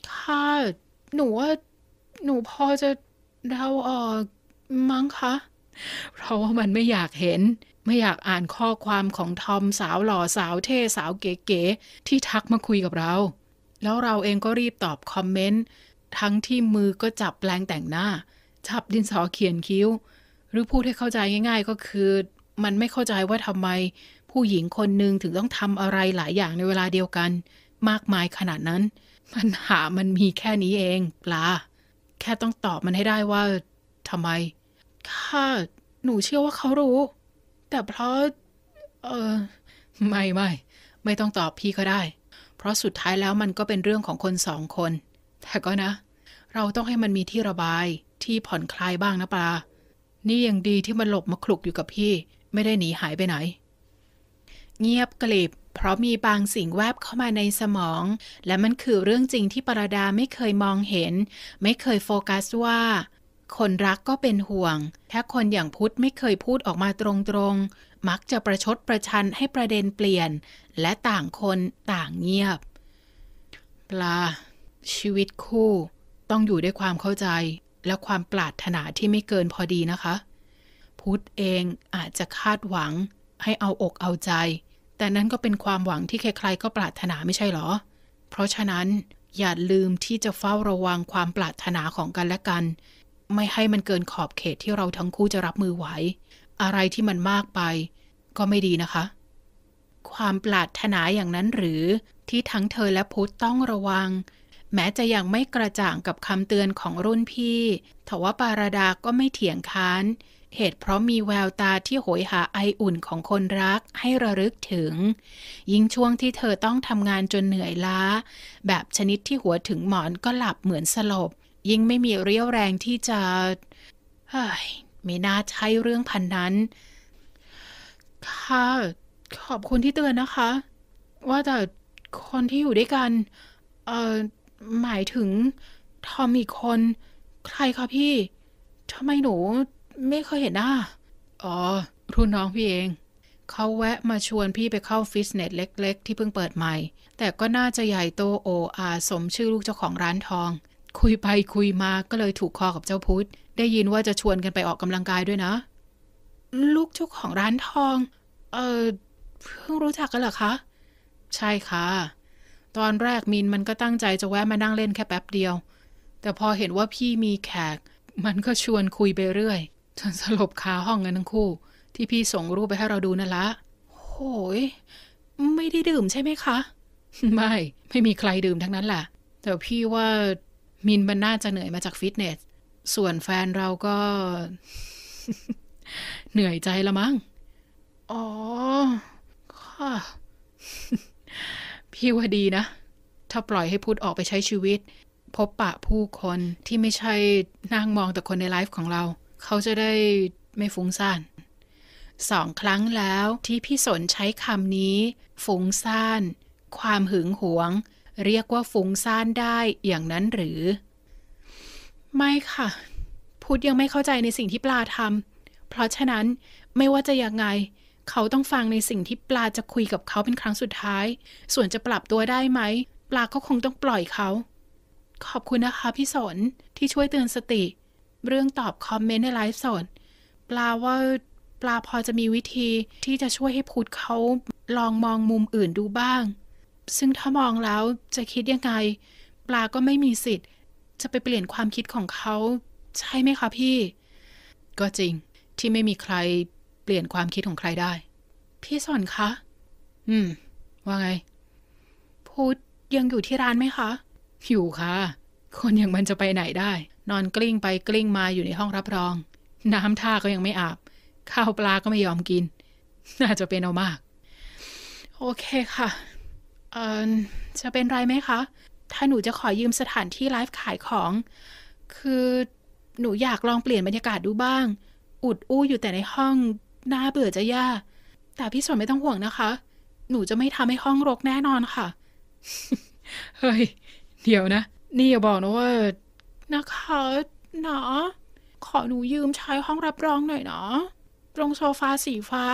Speaker 1: ค่ะหนูว่าหนูพอจะเดาออกมั้งคะเพราะว่ามันไม่อยากเห็น ไม่อยากอ่านข้อความของทอมสาวหล่อสาวเท่สาวเก๋ๆที่ทักมาคุยกับเรา แล้วเราเองก็รีบตอบคอมเมนต์ทั้งที่มือก็จับแปลงแต่งหน้าจับดินสอเขียนคิ้ว หรือพูดให้เข้าใจง่ายๆ ก็คือ มันไม่เข้าใจว่าทำไม ผู้หญิงคนหนึ่งถึงต้องทำอะไรหลายอย่างในเวลาเดียวกัน มากมายขนาดนั้นปัญหามันมีแค่นี้เองปลาแค่ต้องตอบมันให้ได้ว่าทำไมค่ะ หนูเชื่อว่าเขารู้ แต่เพราะ เออไม่ไม่ ไม่ต้องตอบพี่ก็ได้ เพราะสุดท้ายแล้วมันก็เป็นเรื่องของคนสองคน แต่ก็นะ เราต้องให้มันมีที่ระบาย ที่ผ่อนคลายบ้างนะปลานี่ยังดีที่มันหลบมาคลุกอยู่กับพี่ ไม่ได้หนีหายไปไหน เงียบกลิบ เพราะมีบางสิ่งแวบเข้ามาในสมอง และมันคือเรื่องจริงที่ปรดาไม่เคยมองเห็น ไม่เคยโฟกัสว่าคนรักก็เป็นห่วงถ้าคนอย่างพุทธไม่เคยพูดออกมาตรงๆ มักจะประชดประชันให้ประเด็นเปลี่ยนและต่างคนต่างเงียบ ปลา ชีวิตคู่ต้องอยู่ด้วยความเข้าใจและความปรารถนาที่ไม่เกินพอดีนะคะ พุทธเองอาจจะคาดหวังให้เอาอกเอาใจ แต่นั้นก็เป็นความหวังที่ใครๆก็ปรารถนาไม่ใช่หรอ เพราะฉะนั้นอย่าลืมที่จะเฝ้าระวังความปรารถนาของกันและกันไม่ให้มันเกินขอบเขตที่เราทั้งคู่จะรับมือไหว อะไรที่มันมากไปก็ไม่ดีนะคะ ความปรารถนาอย่างนั้นหรือที่ทั้งเธอและพุทธต้องระวัง แม้จะยังไม่กระจ่างกับคำเตือนของรุ่นพี่แต่ว่าปาราดาก็ไม่เถียงค้าน เหตุเพราะมีแววตาที่โหยหาไออุ่นของคนรักให้ระลึกถึง ยิ่งช่วงที่เธอต้องทำงานจนเหนื่อยล้า แบบชนิดที่หัวถึงหมอนก็หลับเหมือนสลบยิ่งไม่มีเรี่ยวแรงที่จะไม่น่าใช่เรื่องพันนั้น ค่ะ ขอบคุณที่เตือนนะคะ ว่าแต่คนที่อยู่ด้วยกัน เอ่อ หมายถึงทอมอีกคน ใครคะพี่ ทำไมหนูไม่เคยเห็นหน้า อ๋อ รุ่นน้องพี่เอง เขาแวะมาชวนพี่ไปเข้าฟิตเนสเล็กๆที่เพิ่งเปิดใหม่ แต่ก็น่าจะใหญ่โตโออาสมชื่อลูกเจ้าของร้านทองคุย ไป คุยมาก็เลยถูกคอ กับเจ้าพุธได้ยินว่าจะชวนกันไปออกกำลังกายด้วยนะ ลูก ชุ้ของร้านทองเออเพิ่งรู้จักกันเหรอคะ ใช่ค่ะตอนแรก มิน มันก็ตั้งใจจะแวะ มานั่งเล่นแค่แป๊บเดียว แต่พอเห็นว่าพี่มีแขก มันก็ชวนคุย ไป เรื่อยจนสลบคาห้องกันทั้งคู่ ที่พี่ส่งรูปไปให้เราดูนั่นละโหย ไม่ได้ดื่มใช่ไหมคะ ไม่ ไม่มีใครดื่มทั้งนั้นแหละแต่พี่ว่ามินมันน่าจะเหนื่อยมาจากฟิตเนส ส่วนแฟนเราก็ เหนื่อยใจละมั้ง อ๋อ ค่ะ พี่ว่าดีนะ ถ้าปล่อยให้พูดออกไปใช้ชีวิต พบปะผู้คนที่ไม่ใช่นั่งมองแต่คนในไลฟ์ของเรา เขาจะได้ไม่ฟุ้งซ่าน สองครั้งแล้วที่พี่สนใช้คำนี้ ฟุ้งซ่านความหึงหวงเรียกว่าฟุ้งซ่านได้อย่างนั้นหรือ ไม่ค่ะพุทธยังไม่เข้าใจในสิ่งที่ปลาทำเพราะฉะนั้นไม่ว่าจะยังไง เขาต้องฟังในสิ่งที่ปลาจะคุยกับเขาเป็นครั้งสุดท้าย ส่วนจะปรับตัวได้ไหมปลาก็คงต้องปล่อยเขา ขอบคุณนะคะพี่สนที่ช่วยเตือนสติ เรื่องตอบคอมเมนต์ในไลฟ์สดปลาว่าปลาพอจะมีวิธีที่จะช่วยให้พุทธเขาลองมองมุมอื่นดูบ้างซึ่งถ้ามองแล้วจะคิดยังไง ปลาก็ไม่มีสิทธิ์ จะไปเปลี่ยนความคิดของเขา ใช่ไหมคะพี่ ก็จริง ที่ไม่มีใครเปลี่ยนความคิดของใครได้ พี่สอนคะอืม ว่าไง พูดยังอยู่ที่ร้านไหมคะอยู่ค่ะ คนอย่างมันจะไปไหนได้ นอนกลิ้งไปกลิ้งมาอยู่ในห้องรับรอง น้ำท่าก็ยังไม่อาบข้าวปลาก็ไม่ยอมกิน น่าจะเป็นเอามาก โอเคค่ะเออจะเป็นไรไหมคะ ถ้าหนูจะขอยืมสถานที่ไลฟ์ขายของ คือหนูอยากลองเปลี่ยนบรรยากาศดูบ้าง อุดอู้อยู่แต่ในห้อง น่าเบื่อจะย่า แต่พี่สนไม่ต้องห่วงนะคะ หนูจะไม่ทำให้ห้องรกแน่นอนค่ะ เฮ้ย เดี๋ยวนะ นี่อย่าบอกนะว่านะคะ เนาะขอหนูยืมใช้ห้องรับรองหน่อยเนาะ ตรงโซฟาสีฟ้า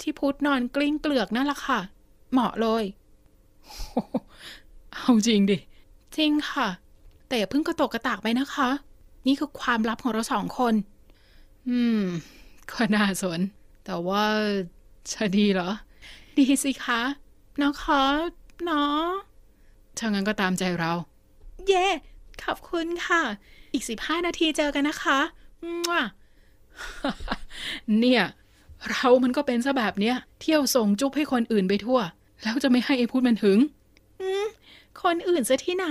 Speaker 1: ที่พุทนอนกลิ้งเกลือกนั่นแหละค่ะ เหมาะเลยเอาจริงดิ จริงค่ะ แต่อย่าเพิ่งกระตกกระตากไปนะคะ นี่คือความลับของเราสองคน อืม ก็น่าสน แต่ว่าจะดีเหรอ ดีสิคะนะคะเนาะถ้างั้นก็ตามใจเรา เย่ yeah, ขอบคุณค่ะ อีกสิบห้านาทีเจอกันนะคะมั่วเนี่ย เรามันก็เป็นซะแบบเนี้ยเที่ยวส่งจุ๊บให้คนอื่นไปทั่วแล้วจะไม่ให้ไอ้พูดมันถึง อืม คนอื่นซะที่ไหน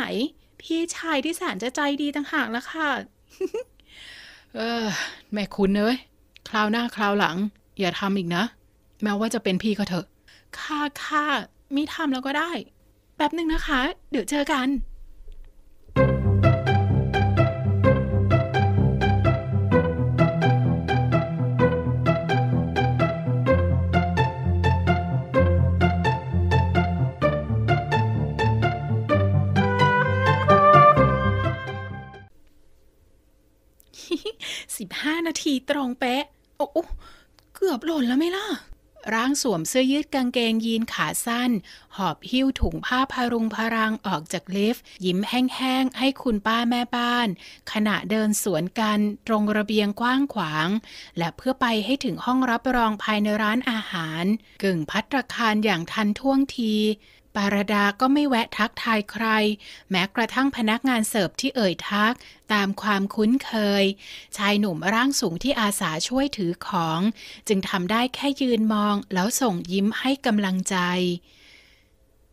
Speaker 1: พี่ชายที่แสนจะใจดีต่างหากละค่ะ เออแม่คุณเอ้ยคราวหน้าคราวหลัง อย่าทำอีกนะ แม้ว่าจะเป็นพี่ก็เถอะ ค่ะค่ะมีทำแล้วก็ได้ แป๊บหนึ่งนะคะ เดี๋ยวเจอกันสิบห้านาทีตรงเป๊ะโอ้เกือบหล่นแล้วไม่ล่ะร่างสวมเสื้อยืดกางเกงยีนขาสั้น หอบหิ้วถุงผ้าพารุงพารางออกจากลิฟต์ ยิ้มแห้งๆให้คุณป้าแม่บ้าน ขณะเดินสวนกันตรงระเบียงกว้างขวาง และเพื่อไปให้ถึงห้องรับรองภายในร้านอาหาร กึ่งพัตรคารอย่างทันท่วงทีปารดาก็ไม่แวะทักทายใคร แม้กระทั่งพนักงานเสิร์ฟที่เอ่ยทัก ตามความคุ้นเคย ชายหนุ่มร่างสูงที่อาสาช่วยถือของ จึงทำได้แค่ยืนมองแล้วส่งยิ้มให้กำลังใจ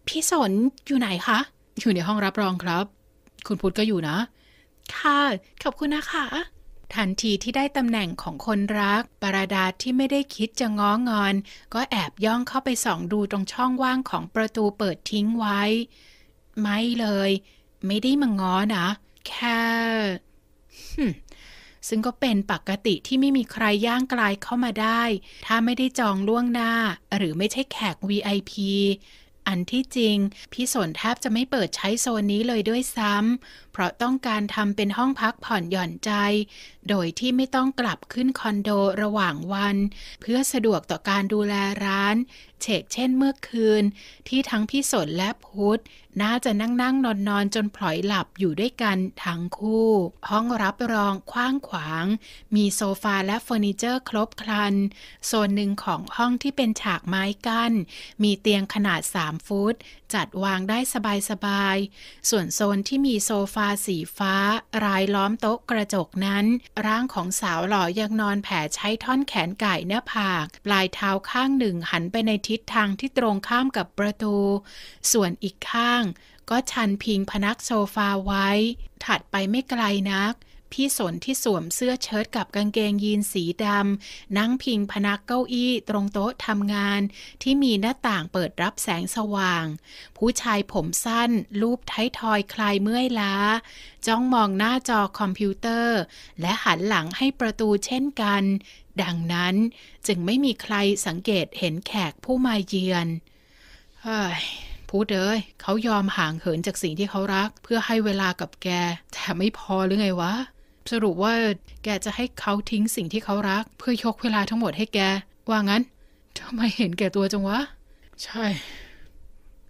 Speaker 1: พี่สนอยู่ไหนคะ อยู่ในห้องรับรองครับ คุณพุทธก็อยู่นะ ค่ะ ขอบคุณนะคะทันทีที่ได้ตำแหน่งของคนรัก ปราดาที่ไม่ได้คิดจะง้องอน ก็แอบย่องเข้าไปส่องดูตรงช่องว่างของประตูเปิดทิ้งไว้ ไม่เลย ไม่ได้มาง้อนะ แค่ซึ่งก็เป็นปกติที่ไม่มีใครย่างกลายเข้ามาได้ ถ้าไม่ได้จองล่วงหน้า หรือไม่ใช่แขก VIP อันที่จริงพี่สนแทบจะไม่เปิดใช้โซนนี้เลยด้วยซ้ำพราะต้องการทำเป็นห้องพักผ่อนหย่อนใจ โดยที่ไม่ต้องกลับขึ้นคอนโดระหว่างวัน เพื่อสะดวกต่อการดูแลร้าน เฉกเช่นเมื่อคืน ที่ทั้งพี่สนและพุทธน่าจะนั่งนั่งนอนนอนจนพลอยหลับอยู่ด้วยกันทั้งคู่ ห้องรับรองกว้างขวาง มีโซฟาและเฟอร์นิเจอร์ครบครันโซนหนึ่งของห้องที่เป็นฉากไม้กัน้นมีเตียงขนาด3ฟุตจัดวางได้สบายๆส่วนโซนที่มีโซฟาาสีฟ้ารายล้อมโต๊ะกระจกนั้น ร่างของสาวหล่อยังนอนแผ่ใช้ท่อนแขนไก่หน้าผาก ปลายเท้าข้างหนึ่งหันไปในทิศทางที่ตรงข้ามกับประตู ส่วนอีกข้างก็ชันพิงพนักโซฟาไว้ ถัดไปไม่ไกลนักพี่สนที่สวมเสื้อเชิ้ตกับกางเกงยีนสีดำนั่งพิงพนักเก้าอี้ตรงโต๊ะทำงาน ที่มีหน้าต่างเปิดรับแสงสว่าง ผู้ชายผมสั้นรูปท้ายทอยคลายเมื่อยล้า จ้องมองหน้าจอคอมพิวเตอร์ และหันหลังให้ประตูเช่นกัน ดังนั้นจึงไม่มีใครสังเกตเห็นแขกผู้มาเยือนเฮ้ยพูดเลยเขายอมห่างเหินจากสิ่งที่เขารัก เพื่อให้เวลากับแกแต่ไม่พอหรือไงวะสรุปว่า แกจะให้เขาทิ้งสิ่งที่เขารัก เพื่อยกเวลาทั้งหมดให้แก ว่างั้นทำไมเห็นแก่ตัวจังวะ ใช่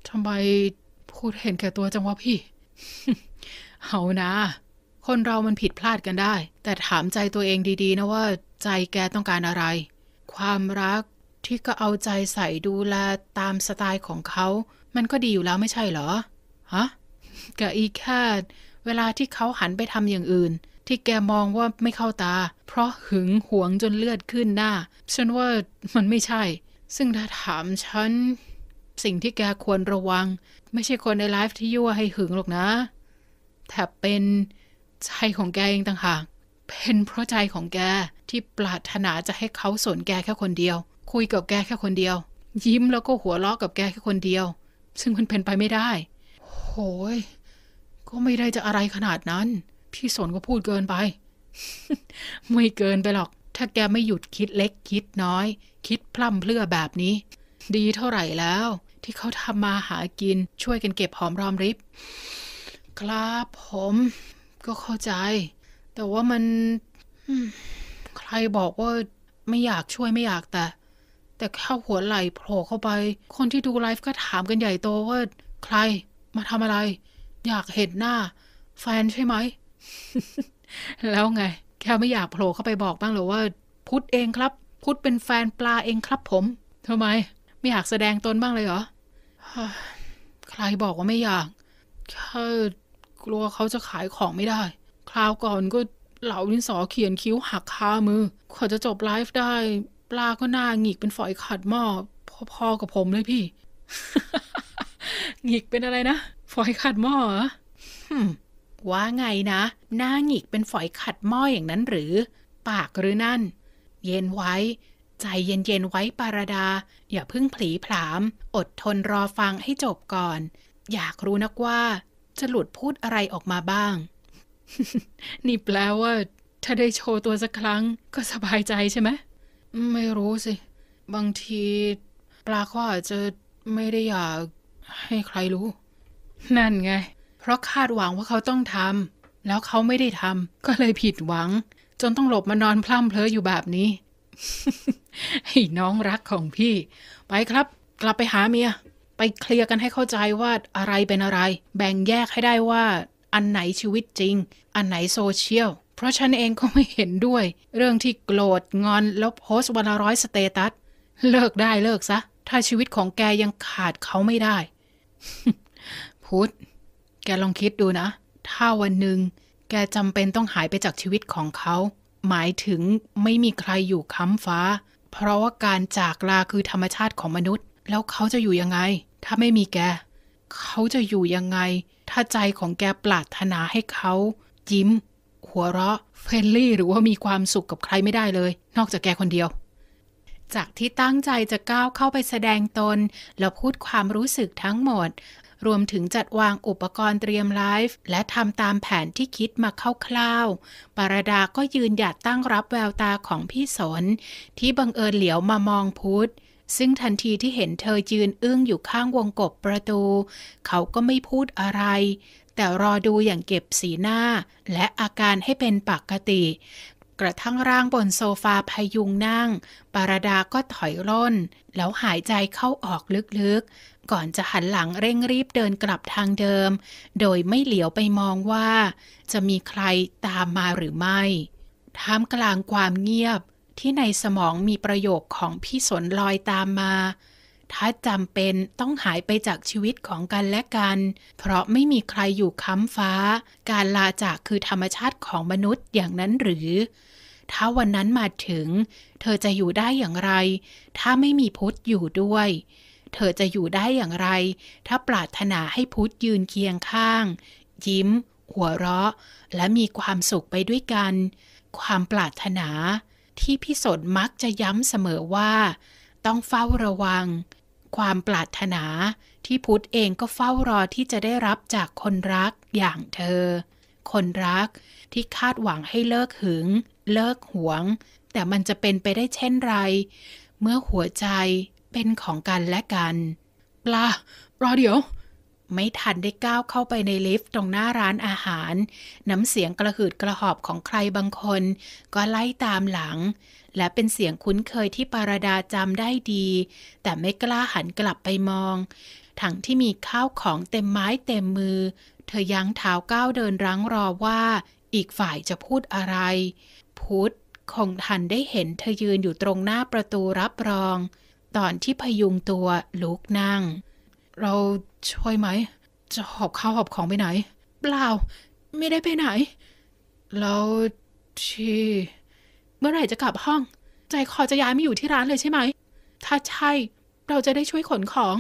Speaker 1: ทำไมพูดเห็นแก่ตัวจังวะพี่เอานะ คนเรามันผิดพลาดกันได้ แต่ถามใจตัวเองดีๆนะว่า ใจแกต้องการอะไร ความรักที่ก็เอาใจใส่ดูแลตามสไตล์ของเขา มันก็ดีอยู่แล้วไม่ใช่เหรอ ฮะกะอีแค่เวลาที่เขาหันไปทำอย่างอื่นที่แกมองว่าไม่เข้าตา เพราะหึงหวงจนเลือดขึ้นหน้าฉันว่ามันไม่ใช่ ซึ่งถ้าถามฉัน สิ่งที่แกควรระวัง ไม่ใช่คนในไลฟ์ที่ยั่วให้หึงหรอกนะ แต่เป็น ใจของแกเองต่างหากเป็นเพราะใจของแกที่ปรารถนาจะให้เขาสนแกแค่คนเดียว คุยกับแกแค่คนเดียว ยิ้มแล้วก็หัวเราะกับแกแค่คนเดียว ซึ่งมันเป็นไปไม่ได้ โหยก็ไม่ได้จะอะไรขนาดนั้นพี่สนก็พูดเกินไป ไม่เกินไปหรอก ถ้าแกไม่หยุดคิดเล็กคิดน้อย คิดพล่ำเพลื่อแบบนี้ ดีเท่าไหร่แล้ว ที่เขาทำมาหากินช่วยกันเก็บหอมรอมริบ ครับผม ก็เข้าใจ แต่ว่ามันใครบอกว่าไม่อยากช่วยไม่อยากแต่ แต่เข้าหัวไหลโผล่เข้าไป คนที่ดูไลฟ์ก็ถามกันใหญ่โตว่า ใครมาทำอะไร อยากเห็นหน้า แฟนใช่ไหมแล้วไง แค่ไม่อยากโผล่เข้าไปบอกบ้างหรือว่าพุทธเองครับ พุทธเป็นแฟนปลาเองครับผมทำไม ไม่อยากแสดงตนบ้างเลยเหรอใครบอกว่าไม่อยากแค่กลัวเขาจะขายของไม่ได้ คราวก่อนก็เหล่าดินสอเขียนคิ้วหักคามือขอจะจบไลฟ์ได้ ปลาก็หน้าหงิกเป็นฝอยขัดหม้อพอๆกับผมเลยพี่หงิกเป็นอะไรนะ ฝอยขัดหม้อเหรอว่าไงนะ หน้าหงิกเป็นฝอยขัดหม้ออย่างนั้นหรือ ปากหรือนั่น เย็นไว้ ใจเย็นๆไว้ปาราดา อย่าเพิ่งผลีผาม อดทนรอฟังให้จบก่อน อยากรู้นักว่า จะหลุดพูดอะไรออกมาบ้างนี่แปลว่า ถ้าได้โชว์ตัวสักครั้ง ก็สบายใจใช่ไหมไม่รู้สิ บางที ปลาก็อาจจะ ไม่ได้อยาก ให้ใครรู้ นั่นไงเพราะคาดหวังว่าเขาต้องทำ แล้วเขาไม่ได้ทำ ก็เลยผิดหวัง จนต้องหลบมานอนพล่ำเพลออยู่แบบนี้ ไอ้น้องรักของพี่ ไปครับ กลับไปหาเมีย ไปเคลียร์กันให้เข้าใจว่าอะไรเป็นอะไร แบ่งแยกให้ได้ว่า อันไหนชีวิตจริง อันไหนโซเชียล เพราะฉันเองก็ไม่เห็นด้วย เรื่องที่โกรธ งอน ลบโพสต์วันละร้อยสเตตัส เลิกได้เลิกซะ ถ้าชีวิตของแกยังขาดเขาไม่ได้พุทธแกลองคิดดูนะถ้าวันหนึ่งแกจำเป็นต้องหายไปจากชีวิตของเขาหมายถึงไม่มีใครอยู่ค้ำฟ้า เพราะว่าการจากลาคือธรรมชาติของมนุษย์ แล้วเขาจะอยู่ยังไง ถ้าไม่มีแกเขาจะอยู่ยังไง ถ้าใจของแกปรารถนาให้เขา ยิ้ม หัวเราะเฟรนลี่ หรือว่ามีความสุขกับใครไม่ได้เลย นอกจากแกคนเดียว จากที่ตั้งใจจะก้าวเข้าไปแสดงตน แล้วพูดความรู้สึกทั้งหมดรวมถึงจัดวางอุปกรณ์เตรียมไลฟ์และทำตามแผนที่คิดมาคร่าวๆปารดาก็ยืนหยัดตั้งรับแววตาของพี่สนที่บังเอิญเหลียวมามองพุทธซึ่งทันทีที่เห็นเธอยืนอึ้งอยู่ข้างวงกบประตู เขาก็ไม่พูดอะไร แต่รอดูอย่างเก็บสีหน้า และอาการให้เป็นปกติ กระทั่งร่างบนโซฟาพยุงนั่งปารดาก็ถอยร่น แล้วหายใจเข้าออกลึกก่อนจะหันหลังเร่งรีบเดินกลับทางเดิม โดยไม่เหลียวไปมองว่า จะมีใครตามมาหรือไม่ ท่ามกลางความเงียบที่ในสมองมีประโยคของพี่สนลอยตามมา ถ้าจำเป็นต้องหายไปจากชีวิตของกันและกัน เพราะไม่มีใครอยู่ค้ำฟ้า การลาจากคือธรรมชาติของมนุษย์อย่างนั้นหรือ ถ้าวันนั้นมาถึง เธอจะอยู่ได้อย่างไร ถ้าไม่มีพุทธอยู่ด้วยเธอจะอยู่ได้อย่างไร ถ้าปรารถนาให้พุทธยืนเคียงข้าง ยิ้ม หัวเราะ และมีความสุขไปด้วยกัน ความปรารถนาที่พิสดมักจะย้ำเสมอว่า ต้องเฝ้าระวัง ความปรารถนาที่พุทธเองก็เฝ้ารอที่จะได้รับจากคนรักอย่างเธอ คนรักที่คาดหวังให้เลิกหึง เลิกหวง แต่มันจะเป็นไปได้เช่นไร เมื่อหัวใจเป็นของกันและกันปลารอเดี๋ยว ไม่ทันได้ก้าวเข้าไปในลิฟต์ตรงหน้าร้านอาหาร น้ำเสียงกระหืดกระหอบของใครบางคน ก็ไล่ตามหลัง และเป็นเสียงคุ้นเคยที่ปาราดาจำได้ดี แต่ไม่กล้าหันกลับไปมองทั้งที่มีข้าวของเต็มไม้เต็มมือ เธอยังเท้าก้าวเดินรั้งรอว่า อีกฝ่ายจะพูดอะไร พุทธคงทันได้เห็นเธอยืนอยู่ตรงหน้าประตูรับรองตอนที่พยุงตัวลุกนั่ง เราช่วยไหม จะหอบข้าวหอบของไปไหน เปล่า ไม่ได้ไปไหนแล้วชีเมื่อไหร่จะกลับห้อง ใจคอจะย้ายมาอยู่ที่ร้านเลยใช่ไหม ถ้าใช่เราจะได้ช่วยขนของ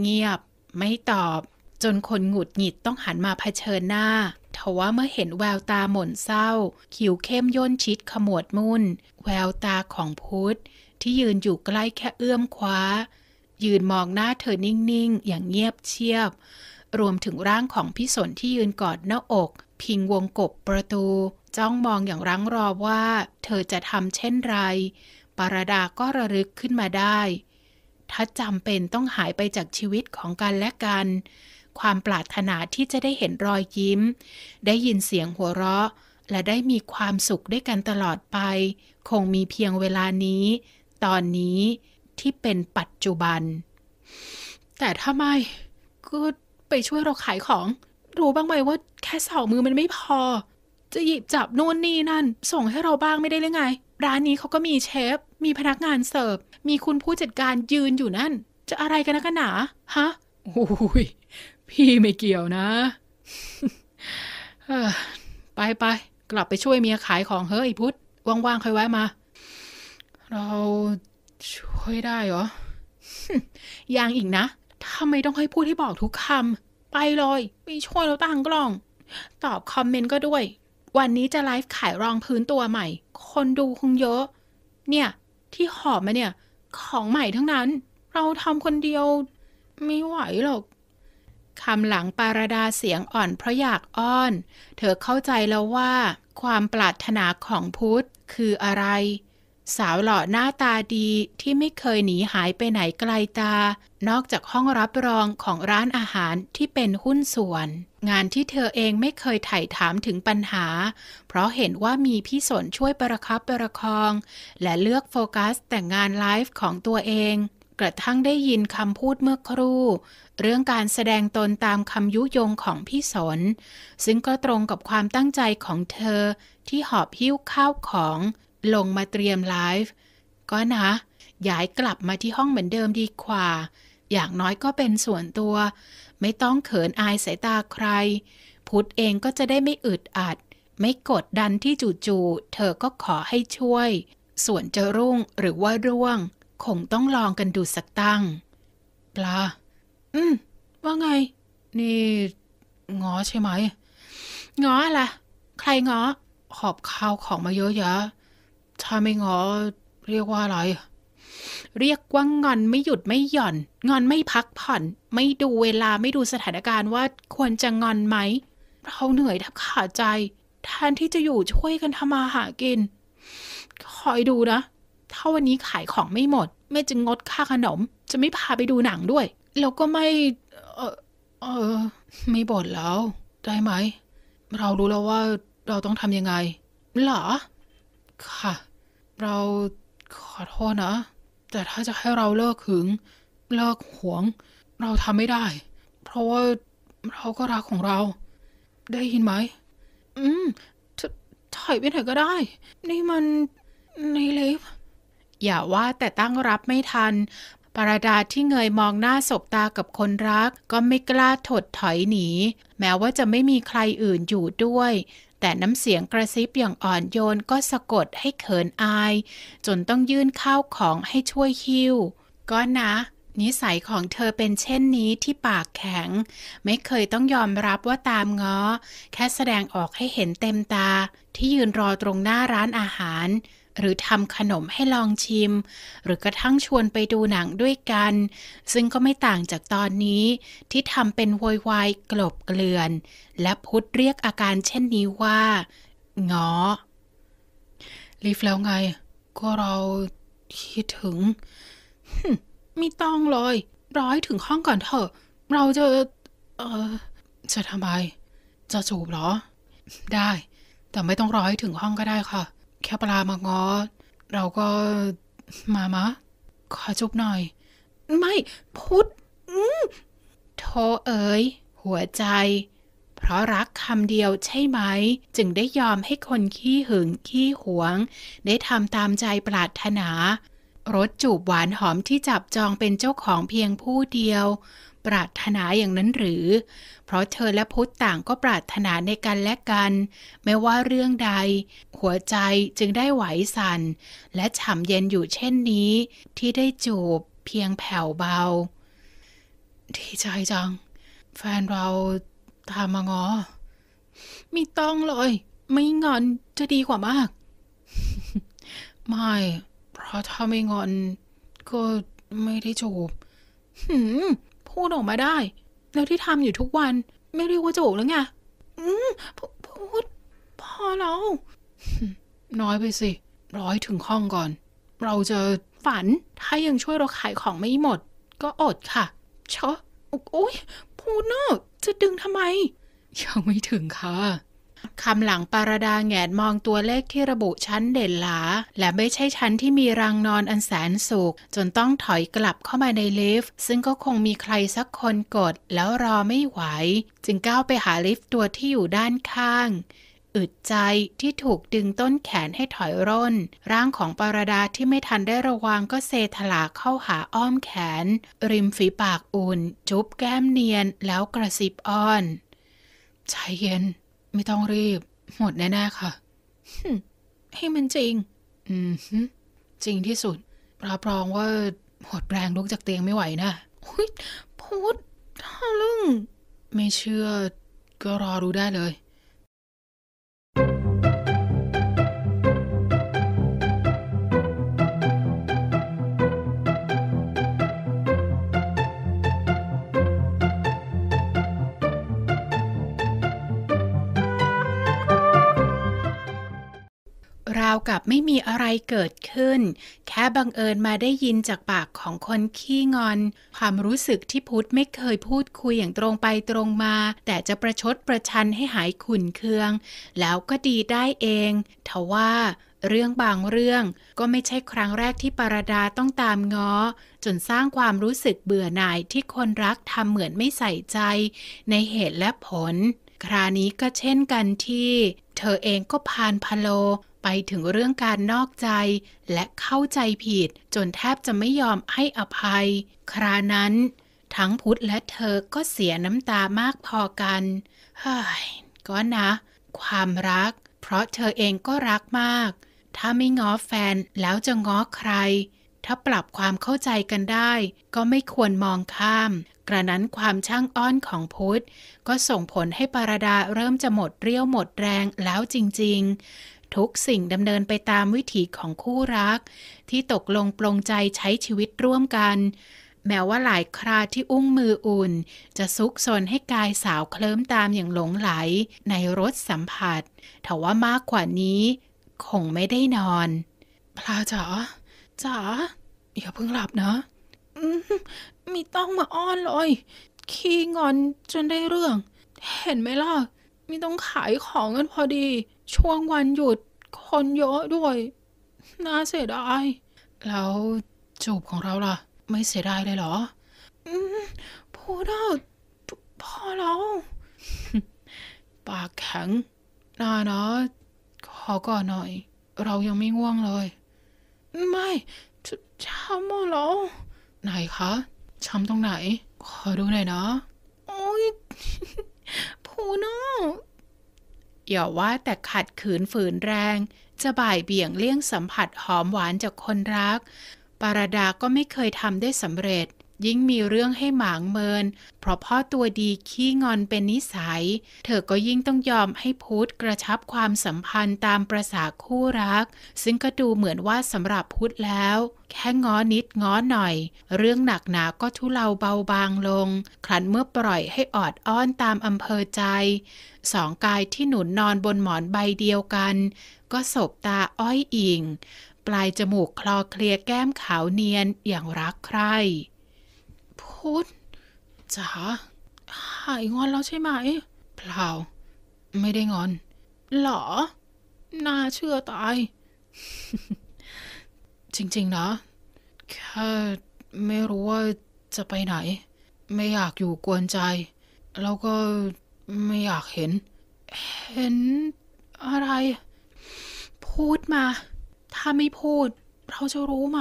Speaker 1: เงียบไม่ตอบ จนคนหงุดหงิดต้องหันมาเผชิญหน้าทว่าเมื่อเห็นแววตาหม่นเศร้า คิ้วเข้มย่นชิดขมวดมุ่น แววตาของพุทธที่ยืนอยู่ใกล้แค่เอื้อมคว้า ยืนมองหน้าเธอนิ่งๆ อย่างเงียบเชียบ รวมถึงร่างของพี่สนที่ยืนกอดหน้าอก พิงวงกบประตู จ้องมองอย่างรังรอว่า เธอจะทำเช่นไร ปารดาก็ระลึกขึ้นมาได้ ถ้าจำเป็นต้องหายไปจากชีวิตของกันและกัน ความปรารถนาที่จะได้เห็นรอยยิ้ม ได้ยินเสียงหัวเราะ และได้มีความสุขด้วยกันตลอดไป คงมีเพียงเวลานี้ตอนนี้ที่เป็นปัจจุบัน แต่ถ้าไม่ก็ไปช่วยเราขายของ รู้บ้างไหมว่า แค่สองมือมันไม่พอ จะหยิบจับนู่นนี่นั่น ส่งให้เราบ้างไม่ได้หรือไง ร้านนี้เขาก็มีเชฟ มีพนักงานเสิร์ฟมีคุณผู้จัดการยืนอยู่นั่น จะอะไรกันนะกันหนาฮะโอ้ยพี่ไม่เกี่ยวนะไปไปกลับไปช่วยเมียขายของเฮ้ยพุทธว่างๆค่อยแวะมาเราช่วยได้เหรอ ยังอีกนะทำไมต้องให้พูดให้บอกทุกคำ ไปเลย ไม่ช่วยเราตั้งกล้อง ตอบคอมเมนต์ก็ด้วย วันนี้จะไลฟ์ขายรองพื้นตัวใหม่ คนดูคงเยอะ เนี่ยที่หอบมาเนี่ย ของใหม่ทั้งนั้น เราทำคนเดียว ไม่ไหวหรอก คำหลังปารดาเสียงอ่อนเพราะอยากอ้อน เธอเข้าใจแล้วว่า ความปรารถนาของพุทธคืออะไรสาวหล่อหน้าตาดีที่ไม่เคยหนีหายไปไหนไกลตา นอกจากห้องรับรองของร้านอาหารที่เป็นหุ้นส่วน งานที่เธอเองไม่เคยไถ่ถามถึงปัญหา เพราะเห็นว่ามีพี่สนช่วยประครับประคอง และเลือกโฟกัสแต่งานไลฟ์ของตัวเอง กระทั่งได้ยินคำพูดเมื่อครู่ เรื่องการแสดงตนตามคำยุยงของพี่สนซึ่งก็ตรงกับความตั้งใจของเธอที่หอบหิ้วข้าวของลงมาเตรียมไลฟ์ ก็นะย้ายกลับมาที่ห้องเหมือนเดิมดีกว่า อย่างน้อยก็เป็นส่วนตัว ไม่ต้องเขินอายสายตาใครพุทธเองก็จะได้ไม่อึดอัด ไม่กดดันที่จู่ๆเธอก็ขอให้ช่วย ส่วนจะรุ่งหรือว่าร่วง คงต้องลองกันดูสักตั้ง ปลาอืมว่าไง นี่ งอใช่ไหมงอละะใครงอหอบข้าวของมาเยอะแยะถ้าไม่งอเรียกว่าอะไรเรียกว่างอนไม่หยุดไม่หย่อน งอนไม่พักผ่อน ไม่ดูเวลาไม่ดูสถานการณ์ว่าควรจะงอนไหมเราเหนื่อยแทบขาดใจ แทนที่จะอยู่ช่วยกันทำมาหากินคอยดูนะ ถ้าวันนี้ขายของไม่หมดแม่จะงดค่าขนม จะไม่พาไปดูหนังด้วย แล้วก็ไม่เออเออไม่บ่นแล้วได้ไหมเรารู้แล้วว่าเราต้องทำยังไงเหรอค่ะเราขอโทษนะแต่ถ้าจะให้เราเลิกหึงเลิกหวง เราทำไม่ได้ เพราะว่าเราก็รักของเรา ได้ยินไหมอืมถอยไปไหนก็ได้ นี่มันในเลฟอย่าว่าแต่ตั้งรับไม่ทัน ปราดาที่เงยมองหน้าศบตากับคนรักก็ไม่กล้าถดถอยหนีแม้ว่าจะไม่มีใครอื่นอยู่ด้วยแต่น้ำเสียงกระซิบอย่างอ่อนโยนก็สะกดให้เขินอาย จนต้องยื่นข้าวของให้ช่วยคิ้วก็นะ นิสัยของเธอเป็นเช่นนี้ที่ปากแข็ง ไม่เคยต้องยอมรับว่าตามง้อแค่แสดงออกให้เห็นเต็มตา ที่ยืนรอตรงหน้าร้านอาหารหรือทำขนมให้ลองชิม หรือกระทั่งชวนไปดูหนังด้วยกัน ซึ่งก็ไม่ต่างจากตอนนี้ ที่ทำเป็นโวยวายกลบเกลื่อน และพุทธเรียกอาการเช่นนี้ว่า งอ รีฟแล้วไง ก็เราคิดถึงไม่ต้องเลย รอยถึงห้องก่อนเถอะ เราจะเออจะทำไมจะจูบเหรอ ได้ แต่ไม่ต้องรอให้ถึงห้องก็ได้ค่ะแค่ปลามาง้อเราก็มามะ ขอจุบหน่อย ไม่ พุืมโทเอ๋ยหัวใจ เพราะรักคำเดียวใช่ไหม จึงได้ยอมให้คนขี้หึงขี้หวง ได้ทำตามใจปรารถนา รสจูบหวานหอมที่จับจองเป็นเจ้าของเพียงผู้เดียวปรารถนาอย่างนั้นหรือ เพราะเธอและพุทธต่างก็ปรารถนาในการและกัน ไม่ว่าเรื่องใดหัวใจจึงได้ไหวสัน่น และฉ่ำเย็นอยู่เช่นนี้ ที่ได้จูบเพียงแผ่วเบา ดีใจจังแฟนเราทามมางอ ไม่ต้องเลย ไม่งอนจะดีกว่ามาก ไม่ เพราะถ้าไม่งอน ก็ไม่ได้จูบหืมพูดออกมาได้ แล้วที่ทำอยู่ทุกวันไม่เรียกว่าจูบแล้วไงอืมพพูด พอแล้วน้อยไปสิร้อยถึงห้องก่อน เราจะฝันถ้ายังช่วยเราขายของไม่หมด ก็อดค่ะ เชอะโอ๊ย พูดเนอะจะดึงทำไม ยังไม่ถึงค่ะคำหลังปารดาแงดมองตัวเลขที่ระบุชั้นเด่นหลา และไม่ใช่ชั้นที่มีรังนอนอันแสนสุข จนต้องถอยกลับเข้ามาในลิฟต์ซึ่งก็คงมีใครสักคนกดแล้วรอไม่ไหว จึงก้าวไปหาลิฟต์ตัวที่อยู่ด้านข้าง อึดใจที่ถูกดึงต้นแขนให้ถอยร่น ร่างของปารดาที่ไม่ทันได้ระวัง ก็เซถลาเข้าหาอ้อมแขน ริมฝีปากอุ่นจุบแก้มเนียนแล้วกระซิบอ้อนใจเย็นไม่ต้องรีบหมดแน่ ๆ ค่ะฮให้มันจริง อืมจริงที่สุดรับรองว่าหดแรงลุกจากเตียงไม่ไหวนะพูดทะลึ่ง ไม่เชื่อก็รอรู้ได้เลยราวกับไม่มีอะไรเกิดขึ้น แค่บังเอิญมาได้ยินจากปากของคนขี้งอน ความรู้สึกที่พุทธไม่เคยพูดคุยอย่างตรงไปตรงมา แต่จะประชดประชันให้หายขุ่นเคือง แล้วก็ดีได้เองทว่า เรื่องบางเรื่องก็ไม่ใช่ครั้งแรกที่ปรดาต้องตามง้อ จนสร้างความรู้สึกเบื่อหน่ายที่คนรักทำเหมือนไม่ใส่ใจ ในเหตุและผล ครานี้ก็เช่นกันที่ เธอเองก็พานพะโลไปถึงเรื่องการนอกใจ และเข้าใจผิด จนแทบจะไม่ยอมให้อภัย ครานั้น ทั้งพุทธและเธอก็เสียน้ำตามากพอกันเฮ้ยก็นะ ความรัก เพราะเธอเองก็รักมาก ถ้าไม่ง้อแฟนแล้วจะง้อใคร ถ้าปรับความเข้าใจกันได้ ก็ไม่ควรมองข้าม กระนั้นความช่างอ้อนของพุทธก็ส่งผลให้ปารดาเริ่มจะหมดเรี่ยวหมดแรงแล้วจริง ๆทุกสิ่งดำเนินไปตามวิถีของคู่รัก ที่ตกลงปลงใจใช้ชีวิตร่วมกัน แม้ว่าหลายคราที่อุ้งมืออุ่น จะซุกซนให้กายสาวเคลิ้มตามอย่างหลงไหล ในรสสัมผัสแต่ว่ามากกว่านี้ คงไม่ได้นอน พลาจ๋าจ๋าอย่าเพิ่งหลับนะมีต้องมาอ้อนเลยขี้งอนจนได้เรื่อง เห็นไหมล่ะมีต้องขายของกันพอดีช่วงวันหยุด คนเยอะด้วย น่าเสียดายแล้วจูบของเราล่ะ ไม่เสียดายเลยเหรอพูดเอาพอแล้วปากแข็งน่านะขอก่อนหน่อย เรายังไม่ง่วงเลย ไม่ช้ำมาแล้วไหนคะช้ำตรงไหน ขอดูหน่อยนะ โอ้ยผูนอกอย่าว่าแต่ขัดขืนฝืนแรง จะบ่ายเบี่ยงเลี่ยงสัมผัสหอมหวานจากคนรักปารดาก็ไม่เคยทำได้สำเร็จยิ่งมีเรื่องให้หมางเมิน เพราะพ่อตัวดีขี้งอนเป็นนิสัย เธอก็ยิ่งต้องยอมให้พุทธกระชับความสัมพันธ์ตามประษาคู่รัก ซึ่งก็ดูเหมือนว่าสำหรับพุทธแล้ว แค่ง้อนิดง้อหน่อย เรื่องหนักหนาก็ทุเลาเบาบางลง ครั้นเมื่อปล่อยให้ออดอ้อนตามอำเภอใจ สองกายที่หนุนนอนบนหมอนใบเดียวกัน ก็สบตาอ้อยอิง ปลายจมูกคลอเคลียแก้มขาวเนียนอย่างรักใคร่พุธจ๋าหายงอนแล้วใช่ไหมเปล่าไม่ได้งอนหรอ น่าเชื่อตาย จริงๆนะแค่ไม่รู้ว่าจะไปไหน ไม่อยากอยู่กวนใจแล้วก็ไม่อยากเห็น เห็นอะไร พูดมา ถ้าไม่พูดเราจะรู้ไหม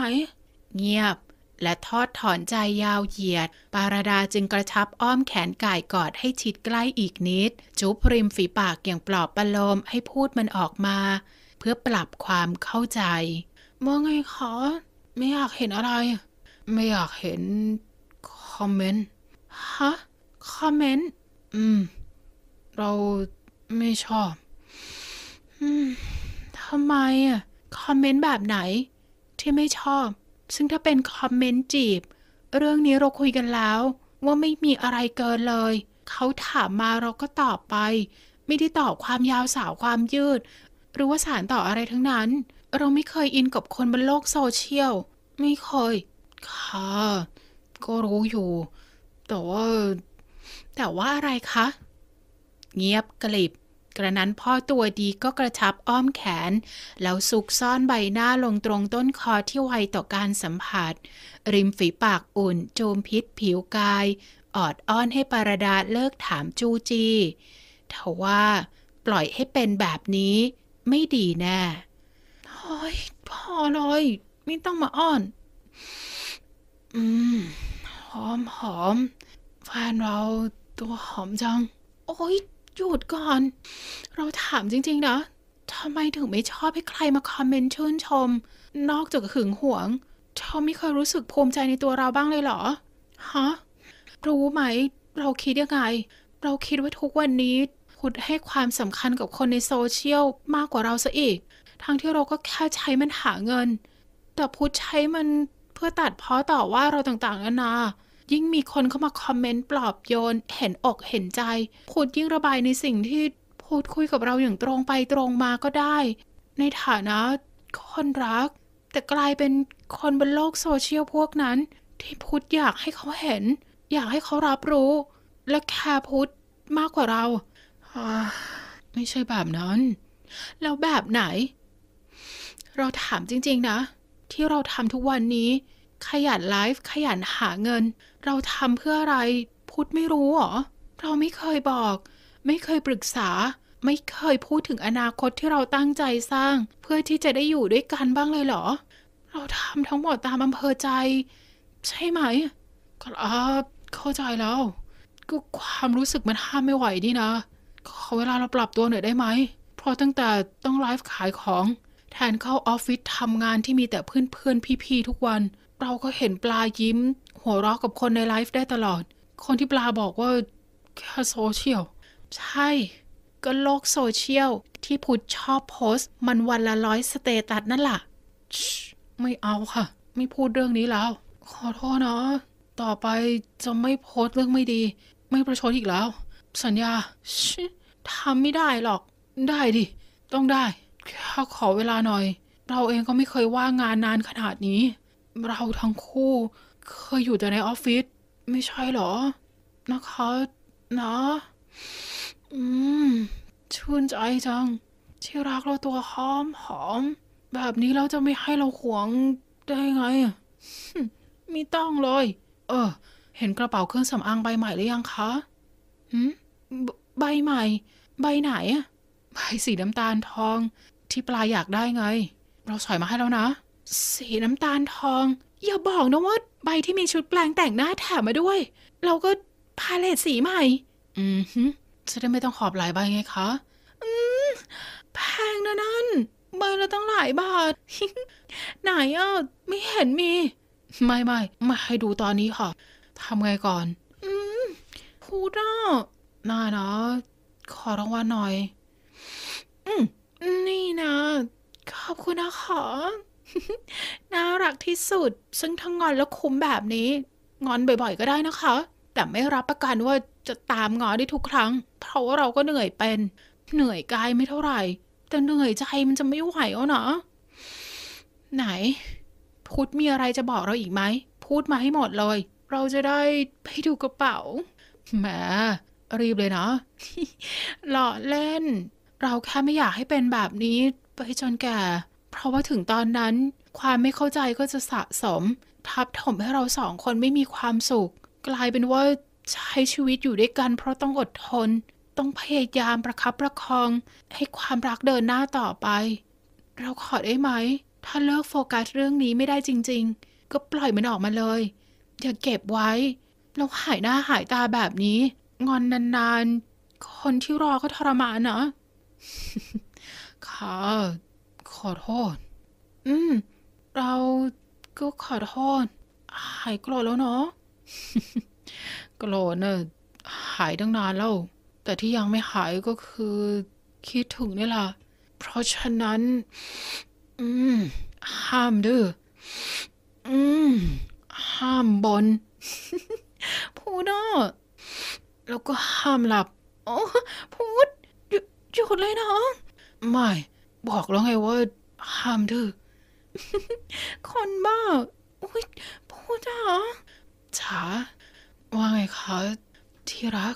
Speaker 1: เงียบและทอดถอนใจยาวเหยียด ปารดาจึงกระชับอ้อมแขนก่ายกอดให้ชิดใกล้อีกนิด จุบริมฝีปากอย่างปลอบประโลมให้พูดมันออกมา เพื่อปรับความเข้าใจม่าไงคะไม่อยากเห็นอะไร ไม่อยากเห็นคอมเมนต์ฮะคอมเมนต์อืม เราไม่ชอบ อืมทำไมอ่ะคอมเมนต์แบบไหน ที่ไม่ชอบซึ่งถ้าเป็นคอมเมนต์จีบ เรื่องนี้เราคุยกันแล้ว ว่าไม่มีอะไรเกินเลย เขาถามมาเราก็ตอบไป ไม่ได้ตอบความยาวสาวความยืด หรือว่าสารต่ออะไรทั้งนั้น เราไม่เคยอินกับคนบนโลกโซเชียลไม่เคย ค่ะ ก็รู้อยู่ แต่ว่า แต่ว่าอะไรคะ เงียบกลิบกระนั้นพ่อตัวดีก็กระชับอ้อมแขน แล้วซุกซ่อนใบหน้าลงตรงต้นคอที่ไวต่อการสัมผัส ริมฝีปากอุ่น โจมพิษผิวกาย ออดอ้อนให้ปารดาเลิกถามจูจีทว่า ปล่อยให้เป็นแบบนี้ ไม่ดีแน่โอ้ยพอเลยไม่ต้องมาอ้อน อืม หอมหอมแฟนเราตัวหอมจัง โอ้ยหยุดก่อน เราถามจริงๆนะ ทำไมถึงไม่ชอบให้ใครมาคอมเมนต์ชื่นชม นอกจากหึงหวง เธอไม่เคยรู้สึกภูมิใจในตัวเราบ้างเลยเหรอ ฮะ รู้ไหมเราคิดยังไง เราคิดว่าทุกวันนี้พุดให้ความสำคัญกับคนในโซเชียลมากกว่าเราซะอีก ทั้งที่เราก็แค่ใช้มันหาเงิน แต่พุดใช้มันเพื่อตัดเพ้อต่อว่าเราต่างๆนานายิ่งมีคนเข้ามาคอมเมนต์ปลอบโยน เห็นอกเห็นใจ พูดยิ่งระบายในสิ่งที่พูดคุยกับเราอย่างตรงไปตรงมาก็ได้ ในฐานะ คนรัก แต่กลายเป็นคนบนโลกโซเชียลพวกนั้น ที่พูดอยากให้เขาเห็น อยากให้เขารับรู้ และแคร์พูดมากกว่าเราไม่ใช่แบบนั้น แล้วแบบไหน เราถามจริงๆนะ ที่เราทำทุกวันนี้ขยันไลฟ์ขยันหาเงินเราทำเพื่ออะไร พูดไม่รู้หรอ เราไม่เคยบอก ไม่เคยปรึกษา ไม่เคยพูดถึงอนาคตที่เราตั้งใจสร้าง เพื่อที่จะได้อยู่ด้วยกันบ้างเลยเหรอ เราทำทั้งหมดตามอำเภอใจ ใช่ไหม็อับเข้าใจแล้ว ก็ความรู้สึกมันห้ามไม่ไหวนี่นะขอเวลาเราปรับตัวหน่อยได้ไหม เพราะตั้งแต่ต้องไลฟ์ขายของ แทนเข้าออฟฟิศทำงานที่มีแต่เพื่อนๆพี่ๆทุกวัน เราก็เห็นปลายิ้มหัวเราะกับคนในไลฟ์ได้ตลอด คนที่ปลาบอกว่า แค่โซเชียลใช่ ก็โลกโซเชียลที่พุดชอบโพสต์ มันวันละร้อยสเตตัสนั่นล่ะไม่เอาค่ะ ไม่พูดเรื่องนี้แล้ว ขอโทษนะต่อไปจะไม่โพสต์เรื่องไม่ดี ไม่ประชดอีกแล้ว สัญญาทำไม่ได้หรอกได้ดิ ต้องได้แค่ขอเวลาหน่อย เราเองก็ไม่เคยว่างงานนานขนาดนี้ เราทั้งคู่เคยอยู่แต่ในออฟฟิศไม่ใช่หรอ นะคะ นะ อืมชื่นใจจังที่รักเราตัวหอมหอมแบบนี้เราจะไม่ให้เราหวงได้ไงไม่ต้องเลย เออ เห็นกระเป๋าเครื่องสำอางใบใหม่หรือยังคะหืมใบใหม่ ใบไหนอ่ะใบสีน้ำตาลทองที่ปลายอยากได้ไง เราใส่มาให้แล้วนะ สีน้ำตาลทองอย่าบอกนะว่า ใบที่มีชุดแปลงแต่งหน้าแถมมาด้วย เราก็ พาเลตสีใหม่ อืม จะได้ไม่ต้องขอบหลายใบไงคะ อืม แพงนะนั่นใบละตั้งหลายบาท ไหนอ่ะ ไม่เห็นมี ไม่ไม่ ไม่ให้ดูตอนนี้ค่ะทำไงก่อน อืมพูดอ่ะน่าเนาะขอรางวัลหน่อย อืมนี่นะ ขอบคุณนะขอน่ารักที่สุด ซึ่งทั้งงอนและคุ้มแบบนี้ งอนบ่อย ๆก็ได้นะคะ แต่ไม่รับประกันว่าจะตามงอได้ทุกครั้ง เพราะว่าเราก็เหนื่อยเป็น เหนื่อยกายไม่เท่าไหร่ แต่เหนื่อยใจมันจะไม่ไหวเอาเนาะไหน พูดมีอะไรจะบอกเราอีกไหม พูดมาให้หมดเลย เราจะได้ไปดูกระเป๋าแหม รีบเลยเนาะหล่อเล่น เราแค่ไม่อยากให้เป็นแบบนี้ ไปจนแก่เพราะว่าถึงตอนนั้น ความไม่เข้าใจก็จะสะสม ทับถมให้เราสองคนไม่มีความสุข กลายเป็นว่าใช้ชีวิตอยู่ด้วยกัน เพราะต้องอดทน ต้องพยายามประคับประคอง ให้ความรักเดินหน้าต่อไป เราขอได้ไหม ถ้าเลิกโฟกัสเรื่องนี้ไม่ได้จริงๆ ก็ปล่อยมันออกมาเลย อย่าเก็บไว้เราหายหน้าหายตาแบบนี้งอนนานๆ คนที่รอก็ทรมานนะค่ะขอโทษ อืม เราก็ขอโทษ หายโกรธแล้วเนาะโกรธเนอะหายตั้งนานแล้ว แต่ที่ยังไม่หายก็คือคิดถึงนี่ล่ะ เพราะฉะนั้น อืม ห้ามดื้ออืม ห้ามบน พูดเนาะแล้วก็ห้ามหลับ โอ้ พูด หยุดเลยนาะไม่บอกแล้วไงว่าห้ามเธอคนบ้าอุ้ยพูดจ้าจ๋าว่าไงคะที่รัก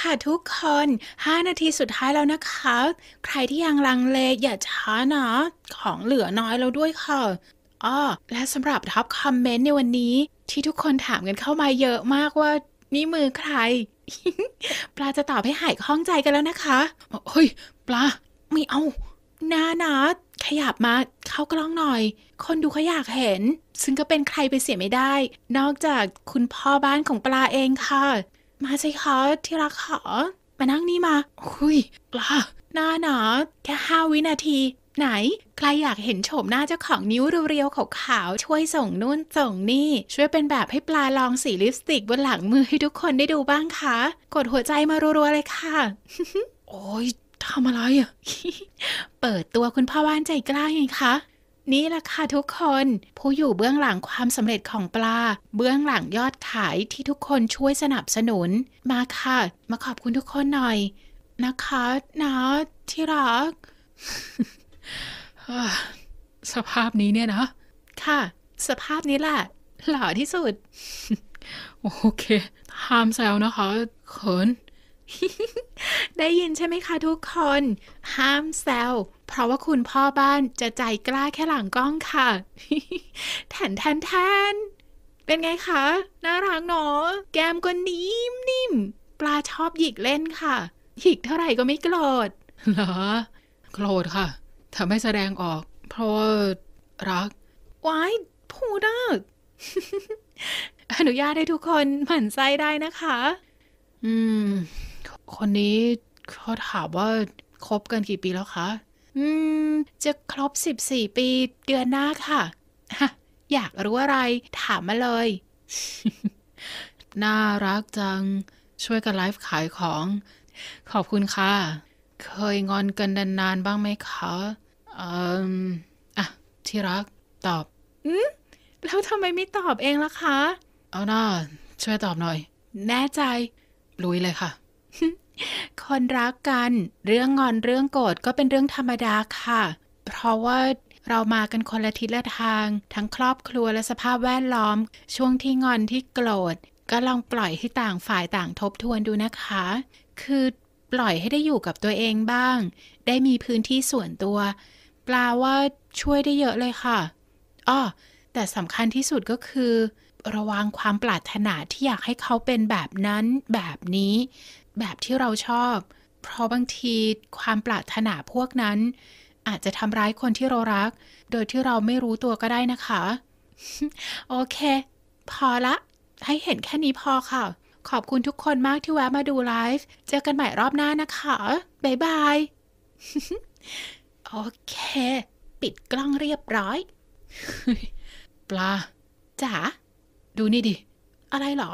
Speaker 1: ค่ะทุกคน 5 นาทีสุดท้ายแล้วนะคะ ใครที่ยังลังเลอย่าช้าเนาะของเหลือน้อยแล้วด้วยค่ะ อ้อ และสำหรับท็อปคอมเมนต์ในวันนี้ ที่ทุกคนถามกันเข้ามาเยอะมากว่านี่มือใคร ปลาจะตอบให้หายคล้องใจกันแล้วนะคะ เฮ้ย ปลาไม่เอาหน้านะขยับมาเข้ากล้องหน่อย คนดูเขาอยากเห็น ซึ่งก็เป็นใครไปเสียไม่ได้ นอกจากคุณพ่อบ้านของปลาเองค่ะมาสิคะที่รักขามานั่งนี่มาคุยลาหน้าหนา แค่ห้าวินาที ไหน ใครอยากเห็นโฉมหน้าเจ้าของนิ้วเรียวๆขาวๆช่วยส่งนู่นส่งนี่ช่วยเป็นแบบให้ปลาลองสีลิปสติกบนหลังมือให้ทุกคนได้ดูบ้างคะ กดหัวใจมารัวๆเลยค่ะ โอ้ยทำอะไรอ่ะเปิดตัวคุณพ่อบ้านใจกล้าไงคะนี่แหละค่ะทุกคน ผู้อยู่เบื้องหลังความสำเร็จของปลา เบื้องหลังยอดขายที่ทุกคนช่วยสนับสนุน มาค่ะ มาขอบคุณทุกคนหน่อยนะคะ นะ ที่รักสภาพนี้เนี่ยนะ ค่ะ สภาพนี้แหละหล่อที่สุด โอเคห้ามแซวนะคะเขินได้ยินใช่ไหมคะทุกคน ห้ามแซวเพราะว่าคุณพ่อบ้านจะใจกล้าแค่หลังกล้องค่ะแทนแทนแทน เป็นไงคะน่ารักเนาะแก้มก็นิ่มนิ่ม ปลาชอบหยิกเล่นค่ะหยิกเท่าไหร่ก็ไม่โกรธเหรอโกรธค่ะถ้าไม่แสดงออก เพราะรักว้ายพูดไ่้อนุญาตให้ทุกคนหมั่นไส้ได้นะคะ อืมคนนี้เขาถามว่าคบกันกี่ปีแล้วคะอืม จะครบสิบี่ปีเดือนหน้าค่ะะอยากรู้อะไร ถามมาเลย น่ารักจังช่วยกันไลฟ์ขายของ ขอบคุณค่ะ เคยงอนกันนานๆบ้างไหมคะอืมอ่ะที่รักตอบ อืมแล้วทำไมไม่ตอบเองล่ะคะเอาหน้าช่วยตอบหน่อย แน่ใจ ลุยเลยค่ะคนรักกันเรื่องงอนเรื่องโกรธก็เป็นเรื่องธรรมดาค่ะ เพราะว่าเรามากันคนละทิศละทาง ทั้งครอบครัวและสภาพแวดล้อม ช่วงที่งอนที่โกรธ ก็ลองปล่อยให้ต่างฝ่ายต่างทบทวนดูนะคะ คือปล่อยให้ได้อยู่กับตัวเองบ้าง ได้มีพื้นที่ส่วนตัว ปลาว่าช่วยได้เยอะเลยค่ะอ้อแต่สำคัญที่สุดก็คือ ระวังความปรารถนาที่อยากให้เขาเป็นแบบนั้นแบบนี้แบบที่เราชอบ เพราะบางทีความปรารถนาพวกนั้น อาจจะทำร้ายคนที่เรารัก โดยที่เราไม่รู้ตัวก็ได้นะคะ โอเค พอละ ให้เห็นแค่นี้พอค่ะ ขอบคุณทุกคนมากที่แวะมาดูไลฟ์ เจอกันใหม่รอบหน้านะคะ บ๊ายบาย โอเค ปิดกล้องเรียบร้อย ปลา จ๋า ดูนี่ดิ อะไรหรอ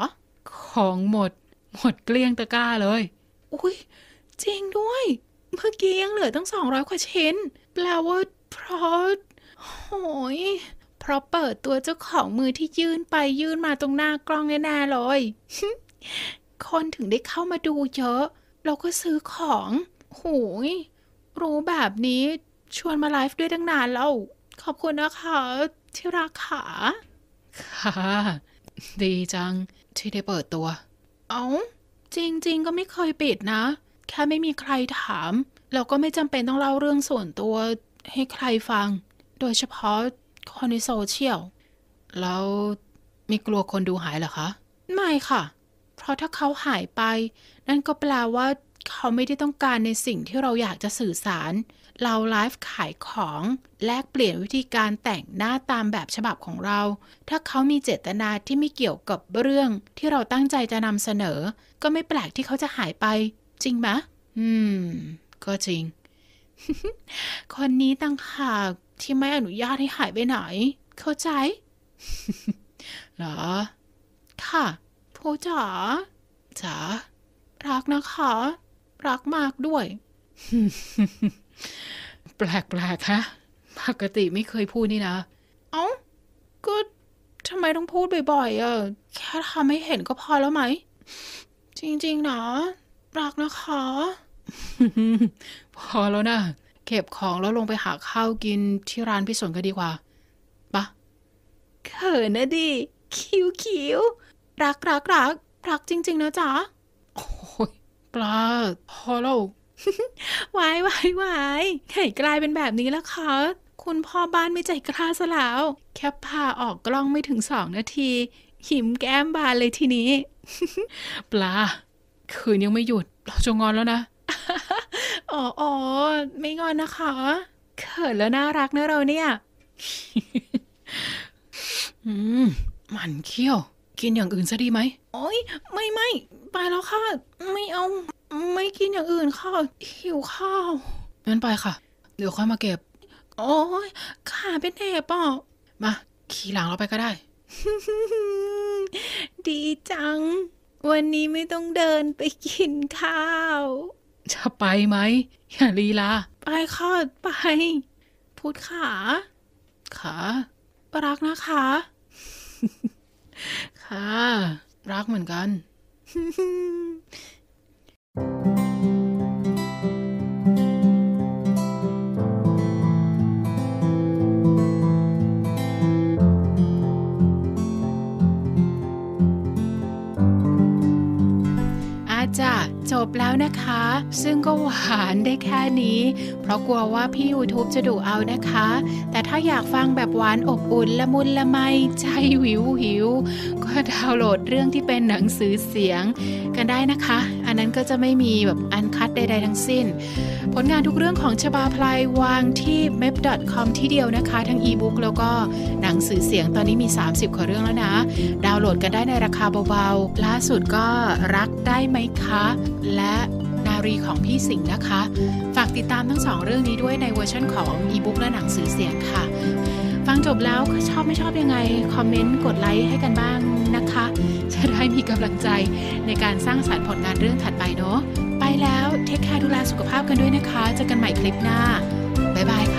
Speaker 1: ของหมดหมดเกลี้ยงตะกร้าเลย อุ้ยจริงด้วย เมื่อกี้ยังเหลือตั้งสองร้อยกว่าชิ้นแปลว่าเพราะ โอ้ย เพราะเปิดตัวเจ้าของมือที่ยื่นไปยื่นมาตรงหน้ากล้องแน่ๆเลย คนถึงได้เข้ามาดูเยอะ เราก็ซื้อของ โหยรู้แบบนี้ชวนมาไลฟ์ด้วยตั้งนานแล้ว ขอบคุณนะคะ ที่รักขาค่ะ ดีจัง ที่ได้เปิดตัวเอา้าจริงๆ ก็ไม่เคยปิดนะ แค่ไม่มีใครถาม เราก็ไม่จำเป็นต้องเล่าเรื่องส่วนตัวให้ใครฟัง โดยเฉพาะคนในโซเชียลแล้วมีกลัวคนดูหายเหรอคะ ไม่ค่ะ เพราะถ้าเขาหายไป นั่นก็แปลว่าเขาไม่ได้ต้องการในสิ่งที่เราอยากจะสื่อสารเราไลฟ์ขายของ แลกเปลี่ยนวิธีการแต่งหน้าตามแบบฉบับของเรา ถ้าเขามีเจตนาที่ไม่เกี่ยวกับเรื่องที่เราตั้งใจจะนำเสนอ ก็ไม่แปลกที่เขาจะหายไป จริงไหมอืม ก็จริง คนนี้ตั้งหากที่ไม่อนุญาตให้หายไปไหนเข้าใจเหรอ ค่ะผู้จ๋าจ๋ารักนะคะ รักมากด้วยแปลกๆฮะ ปกติไม่เคยพูดนี่นะเอ้าก็ทำไมต้องพูดบ่อยๆอ่ะแค่ทำให้เห็นก็พอแล้วไหม จริงๆนะรักนะคะพอแล้วนะเก็บของแล้วลงไปหาข้าวกินที่ร้านพี่สนก็ดีกว่าปะเขินนะดิคิวคิวรักรักรักรักจริงๆนะจ๊ะ โอ้ยปลาพอแล้ววายวายวายไข่กลายเป็นแบบนี้แล้วคะ คุณพ่อบ้านไม่ใจกล้าซะแล้วแค่พาออกกล้องไม่ถึงสองนาที หิมแก้มบานเลยทีนี้ ปลา คืนยังไม่หยุดเราจะงอนแล้วนะ อ๋อไม่งอนนะคะเขินแล้วน่ารักนะเราเนี่ย อืมมันเคี้ยว กินอย่างอื่นซะดีไหม โอ้ยไม่ไม่ไปแล้วค่ะไม่เอาไม่กินอย่างอื่นค่ะหิวข้าวงั้นไปค่ะ เดี๋ยวค่อยมาเก็บ โอ้ยขาเป็นแหบป่อมา ขี่หลังเราไปก็ได้ ดีจัง วันนี้ไม่ต้องเดินไปกินข้าว จะไปไหมอย่าลีลาไปค่ะไป พูดขาขารักนะคะค่ะรักเหมือนกันจ้าจบแล้วนะคะ ซึ่งก็หวานได้แค่นี้เพราะกลัวว่าพี่ YouTube จะดุเอานะคะ แต่ถ้าอยากฟังแบบหวานอบอุ่นละมุนละไมใจหิวหิว ก็ดาวน์โหลดเรื่องที่เป็นหนังสือเสียงกันได้นะคะ อันนั้นก็จะไม่มีแบบอันคัดใดๆทั้งสิ้น ผลงานทุกเรื่องของชบาพลายวางที่ m a p c o m ที่เดียวนะคะ ทั้งอีบุ๊กแล้วก็หนังสือเสียงตอนนี้มี 30ขอเรื่องแล้วนะ ดาวน์โหลดกันได้ในราคาเบาๆล่าสุดก็รักได้ไหมคะและนารีของพี่สิงห์นะคะ ฝากติดตามทั้งสองเรื่องนี้ด้วยในเวอร์ชันของอีบุ๊กและหนังสือเสียงค่ะ ฟังจบแล้วชอบไม่ชอบยังไง คอมเมนต์กดไลค์ให้กันบ้างนะคะ จะได้มีกำลังใจในการสร้างสารรค์ผลงานเรื่องถัดไปเนาะ ไปแล้วเทคแคร์ดูแลสุขภาพกันด้วยนะคะ เจอกันใหม่คลิปหน้า บ๊ายบายค่ะ